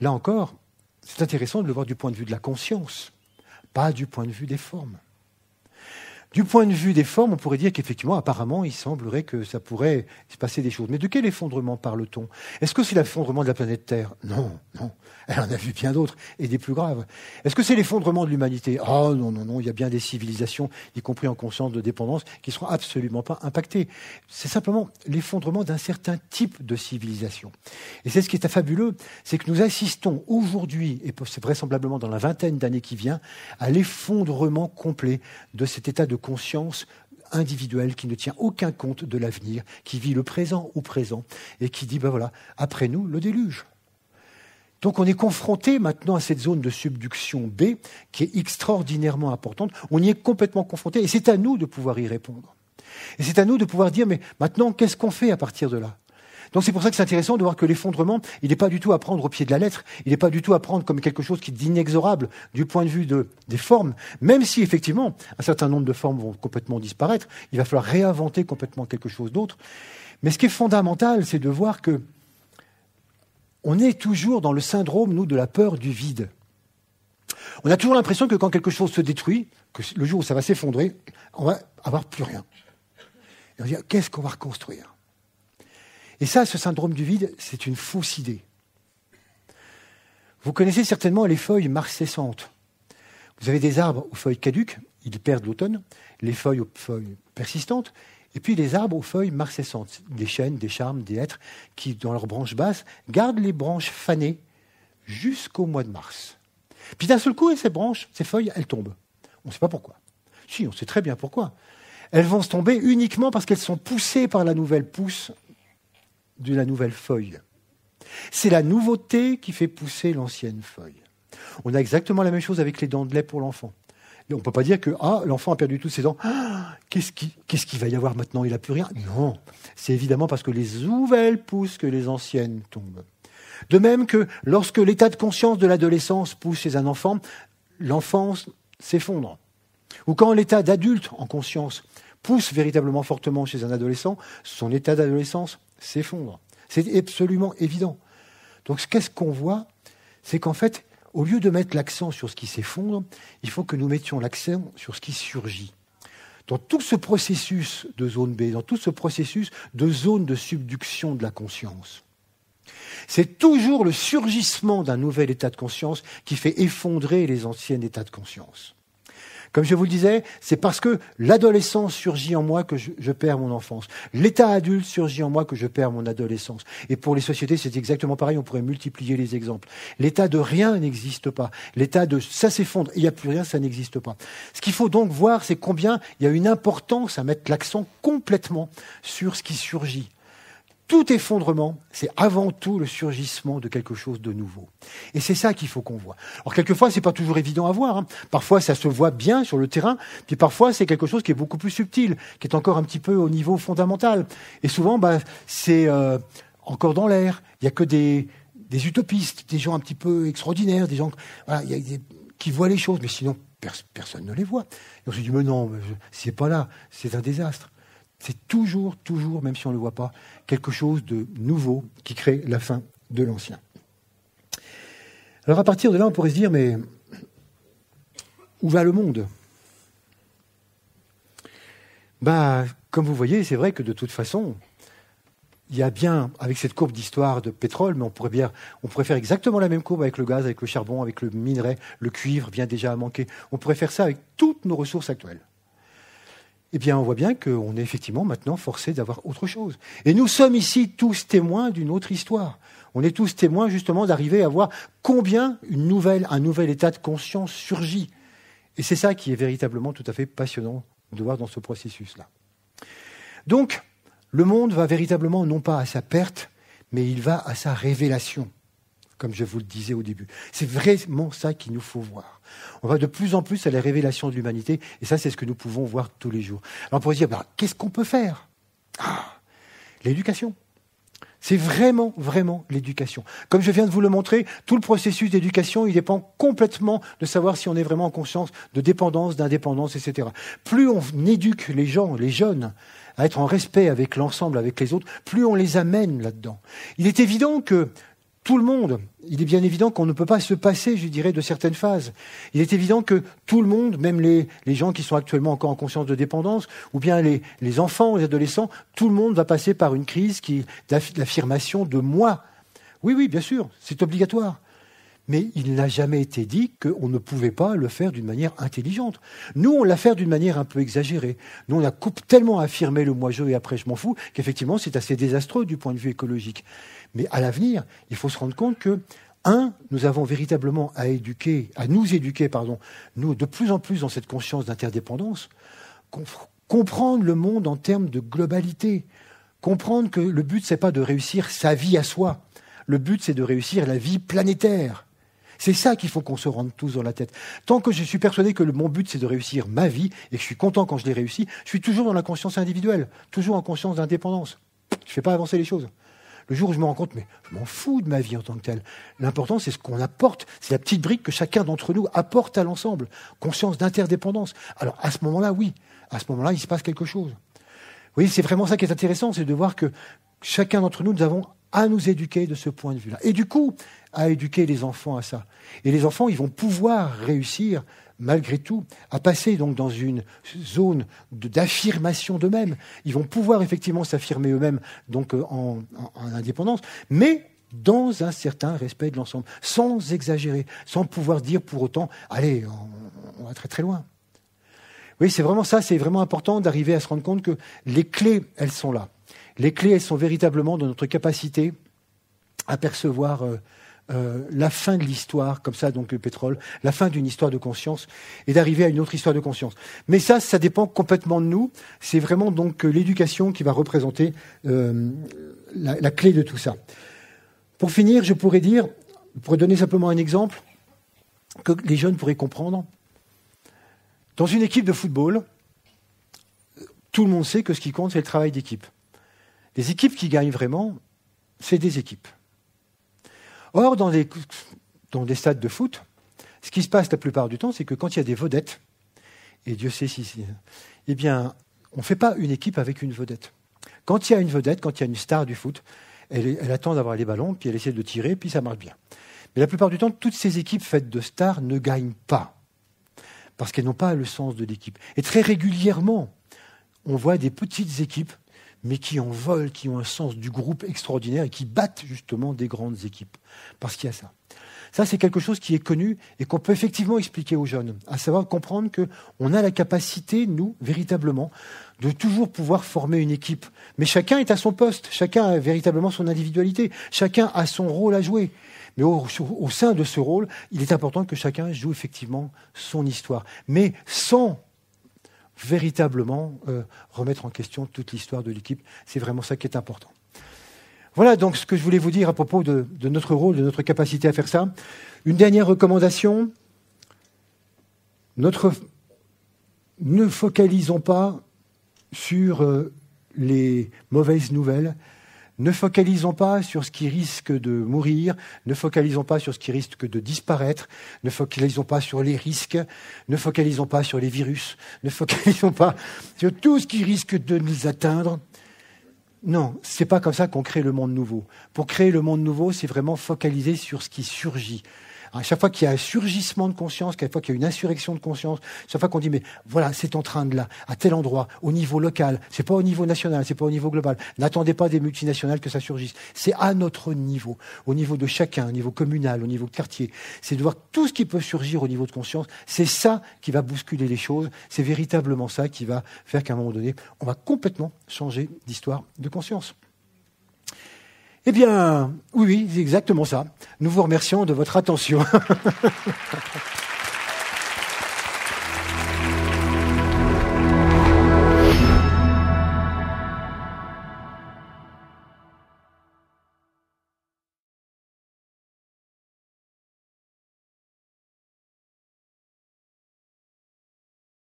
là encore, c'est intéressant de le voir du point de vue de la conscience, pas du point de vue des formes. Du point de vue des formes, on pourrait dire qu'effectivement, apparemment, il semblerait que ça pourrait se passer des choses. Mais de quel effondrement parle-t-on Est-ce que c'est l'effondrement de la planète Terre Non, non. Elle en a vu bien d'autres, et des plus graves. Est-ce que c'est l'effondrement de l'humanité Oh non, non, non, il y a bien des civilisations, y compris en conscience de dépendance, qui ne seront absolument pas impactées. C'est simplement l'effondrement d'un certain type de civilisation. Et c'est ce qui est fabuleux, c'est que nous assistons aujourd'hui, et vraisemblablement dans la vingtaine d'années qui vient, à l'effondrement complet de cet état de conscience individuelle qui ne tient aucun compte de l'avenir, qui vit le présent au présent et qui dit, ben voilà, après nous, le déluge. Donc on est confronté maintenant à cette zone de subduction B qui est extraordinairement importante. On y est complètement confronté et c'est à nous de pouvoir y répondre. Et c'est à nous de pouvoir dire, mais maintenant, qu'est-ce qu'on fait à partir de là donc c'est pour ça que c'est intéressant de voir que l'effondrement, il n'est pas du tout à prendre au pied de la lettre, il n'est pas du tout à prendre comme quelque chose qui est inexorable du point de vue de, des formes, même si effectivement un certain nombre de formes vont complètement disparaître, il va falloir réinventer complètement quelque chose d'autre. Mais ce qui est fondamental, c'est de voir que on est toujours dans le syndrome, nous, de la peur du vide. On a toujours l'impression que quand quelque chose se détruit, que le jour où ça va s'effondrer, on va avoir plus rien. Et on se dit, qu'est-ce qu'on va reconstruire et ça, ce syndrome du vide, c'est une fausse idée. Vous connaissez certainement les feuilles marcescentes. Vous avez des arbres aux feuilles caduques, ils perdent l'automne, les feuilles aux feuilles persistantes, et puis les arbres aux feuilles marcescentes, des chênes, des charmes, des hêtres, qui, dans leurs branches basses, gardent les branches fanées jusqu'au mois de mars. Puis d'un seul coup, ces branches, ces feuilles, elles tombent. On ne sait pas pourquoi. Si, on sait très bien pourquoi. Elles vont se tomber uniquement parce qu'elles sont poussées par la nouvelle pousse de la nouvelle feuille. C'est la nouveauté qui fait pousser l'ancienne feuille. On a exactement la même chose avec les dents de lait pour l'enfant. On ne peut pas dire que ah, l'enfant a perdu toutes ses dents. Ah, qu'est-ce qu'il qui va y avoir maintenant Il n'a plus rien. Non, c'est évidemment parce que les nouvelles poussent que les anciennes tombent. De même que lorsque l'état de conscience de l'adolescence pousse chez un enfant, l'enfance s'effondre. Ou quand l'état d'adulte en conscience pousse véritablement fortement chez un adolescent, son état d'adolescence s'effondre. C'est absolument évident. Donc qu'est-ce qu'on voit C'est qu'en fait, au lieu de mettre l'accent sur ce qui s'effondre, il faut que nous mettions l'accent sur ce qui surgit. Dans tout ce processus de zone B, dans tout ce processus de zone de subduction de la conscience, c'est toujours le surgissement d'un nouvel état de conscience qui fait effondrer les anciens états de conscience. Comme je vous le disais, c'est parce que l'adolescence surgit en moi que je, perds mon enfance. L'état adulte surgit en moi que je perds mon adolescence. Et pour les sociétés, c'est exactement pareil, on pourrait multiplier les exemples. L'état de rien n'existe pas. L'état de ça s'effondre, il n'y a plus rien, ça n'existe pas. Ce qu'il faut donc voir, c'est combien il y a une importance à mettre l'accent complètement sur ce qui surgit tout effondrement, c'est avant tout le surgissement de quelque chose de nouveau. Et c'est ça qu'il faut qu'on voit. Alors quelquefois, c'est pas toujours évident à voir. Hein. Parfois, ça se voit bien sur le terrain, puis parfois, c'est quelque chose qui est beaucoup plus subtil, qui est encore un petit peu au niveau fondamental. Et souvent, bah, c'est euh, encore dans l'air. Il n'y a que des, utopistes, des gens un petit peu extraordinaires, des gens qui voient les choses, mais sinon, personne ne les voit. Et on se dit, mais non, c'est pas là, c'est un désastre. C'est toujours, toujours, même si on ne le voit pas, quelque chose de nouveau qui crée la fin de l'ancien. Alors à partir de là, on pourrait se dire, mais où va le monde bah, Comme vous voyez, c'est vrai que de toute façon, il y a bien, avec cette courbe d'histoire de pétrole, mais on pourrait, bien, on pourrait faire exactement la même courbe avec le gaz, avec le charbon, avec le minerai, le cuivre vient déjà à manquer. On pourrait faire ça avec toutes nos ressources actuelles eh bien, on voit bien qu'on est effectivement maintenant forcé d'avoir autre chose. Et nous sommes ici tous témoins d'une autre histoire. On est tous témoins justement d'arriver à voir combien une nouvelle, un nouvel état de conscience surgit. Et c'est ça qui est véritablement tout à fait passionnant de voir dans ce processus-là. Donc, le monde va véritablement non pas à sa perte, mais il va à sa révélation comme je vous le disais au début. C'est vraiment ça qu'il nous faut voir. On va de plus en plus à la révélation de l'humanité, et ça, c'est ce que nous pouvons voir tous les jours. Alors on pourrait dire, bah, qu'est-ce qu'on peut faire ah, L'éducation. C'est vraiment, vraiment l'éducation. Comme je viens de vous le montrer, tout le processus d'éducation, il dépend complètement de savoir si on est vraiment en conscience de dépendance, d'indépendance, etc. Plus on éduque les gens, les jeunes, à être en respect avec l'ensemble, avec les autres, plus on les amène là-dedans. Il est évident que tout le monde. Il est bien évident qu'on ne peut pas se passer, je dirais, de certaines phases. Il est évident que tout le monde, même les, gens qui sont actuellement encore en conscience de dépendance, ou bien les, les enfants, les adolescents, tout le monde va passer par une crise qui, d'affirmation de moi. Oui, oui, bien sûr, c'est obligatoire mais il n'a jamais été dit qu'on ne pouvait pas le faire d'une manière intelligente. Nous, on l'a fait d'une manière un peu exagérée. Nous, on a tellement affirmé le moi-je et après je m'en fous qu'effectivement, c'est assez désastreux du point de vue écologique. Mais à l'avenir, il faut se rendre compte que, un, nous avons véritablement à éduquer, à nous éduquer, pardon, nous, de plus en plus dans cette conscience d'interdépendance, comprendre le monde en termes de globalité, comprendre que le but, ce n'est pas de réussir sa vie à soi. Le but, c'est de réussir la vie planétaire. C'est ça qu'il faut qu'on se rende tous dans la tête. Tant que je suis persuadé que mon but c'est de réussir ma vie et que je suis content quand je l'ai réussi, je suis toujours dans la conscience individuelle, toujours en conscience d'indépendance. Je ne fais pas avancer les choses. Le jour où je me rends compte, mais je m'en fous de ma vie en tant que telle. L'important, c'est ce qu'on apporte, c'est la petite brique que chacun d'entre nous apporte à l'ensemble. Conscience d'interdépendance. Alors à ce moment-là, oui, à ce moment-là, il se passe quelque chose. Vous voyez, c'est vraiment ça qui est intéressant, c'est de voir que chacun d'entre nous, nous avons à nous éduquer de ce point de vue-là. Et du coup, à éduquer les enfants à ça. Et les enfants, ils vont pouvoir réussir malgré tout, à passer donc dans une zone d'affirmation d'eux-mêmes. Ils vont pouvoir effectivement s'affirmer eux-mêmes donc euh, en, indépendance, mais dans un certain respect de l'ensemble, sans exagérer, sans pouvoir dire pour autant allez, on, va très très loin. Oui, c'est vraiment ça, c'est vraiment important d'arriver à se rendre compte que les clés, elles sont là. Les clés, elles sont véritablement dans notre capacité à percevoir euh, euh, la fin de l'histoire, comme ça, donc le pétrole, la fin d'une histoire de conscience, et d'arriver à une autre histoire de conscience. Mais ça, ça dépend complètement de nous. C'est vraiment donc l'éducation qui va représenter euh, la, clé de tout ça. Pour finir, je pourrais dire, pour donner simplement un exemple que les jeunes pourraient comprendre. Dans une équipe de football, tout le monde sait que ce qui compte, c'est le travail d'équipe. Les équipes qui gagnent vraiment, c'est des équipes. Or, dans des, dans stades de foot, ce qui se passe la plupart du temps, c'est que quand il y a des vedettes, et Dieu sait si, c'est eh bien, on ne fait pas une équipe avec une vedette. Quand il y a une vedette, quand il y a une star du foot, elle, attend d'avoir les ballons, puis elle essaie de tirer, puis ça marche bien. Mais la plupart du temps, toutes ces équipes faites de stars ne gagnent pas, parce qu'elles n'ont pas le sens de l'équipe. Et très régulièrement, on voit des petites équipes mais qui en volent, qui ont un sens du groupe extraordinaire et qui battent justement des grandes équipes. Parce qu'il y a ça. Ça, c'est quelque chose qui est connu et qu'on peut effectivement expliquer aux jeunes, à savoir comprendre qu'on a la capacité, nous, véritablement, de toujours pouvoir former une équipe. Mais chacun est à son poste, chacun a véritablement son individualité, chacun a son rôle à jouer. Mais au, au sein de ce rôle, il est important que chacun joue effectivement son histoire, mais sans véritablement euh, remettre en question toute l'histoire de l'équipe. C'est vraiment ça qui est important. Voilà donc ce que je voulais vous dire à propos de, notre rôle, de notre capacité à faire ça. Une dernière recommandation. Ne focalisons pas sur euh, les mauvaises nouvelles, ne focalisons pas sur ce qui risque de mourir, ne focalisons pas sur ce qui risque de disparaître, ne focalisons pas sur les risques, ne focalisons pas sur les virus, ne focalisons pas sur tout ce qui risque de nous atteindre. Non, ce n'est pas comme ça qu'on crée le monde nouveau. Pour créer le monde nouveau, c'est vraiment focaliser sur ce qui surgit, à chaque fois qu'il y a un surgissement de conscience, chaque fois qu'il y a une insurrection de conscience, chaque fois qu'on dit mais voilà, c'est en train de là, à tel endroit, au niveau local, c'est pas au niveau national, c'est pas au niveau global. N'attendez pas des multinationales que ça surgisse. C'est à notre niveau, au niveau de chacun, au niveau communal, au niveau de quartier. C'est de voir tout ce qui peut surgir au niveau de conscience. C'est ça qui va bousculer les choses. C'est véritablement ça qui va faire qu'à un moment donné, on va complètement changer d'histoire de conscience. Eh bien, oui, c'est exactement ça. Nous vous remercions de votre attention.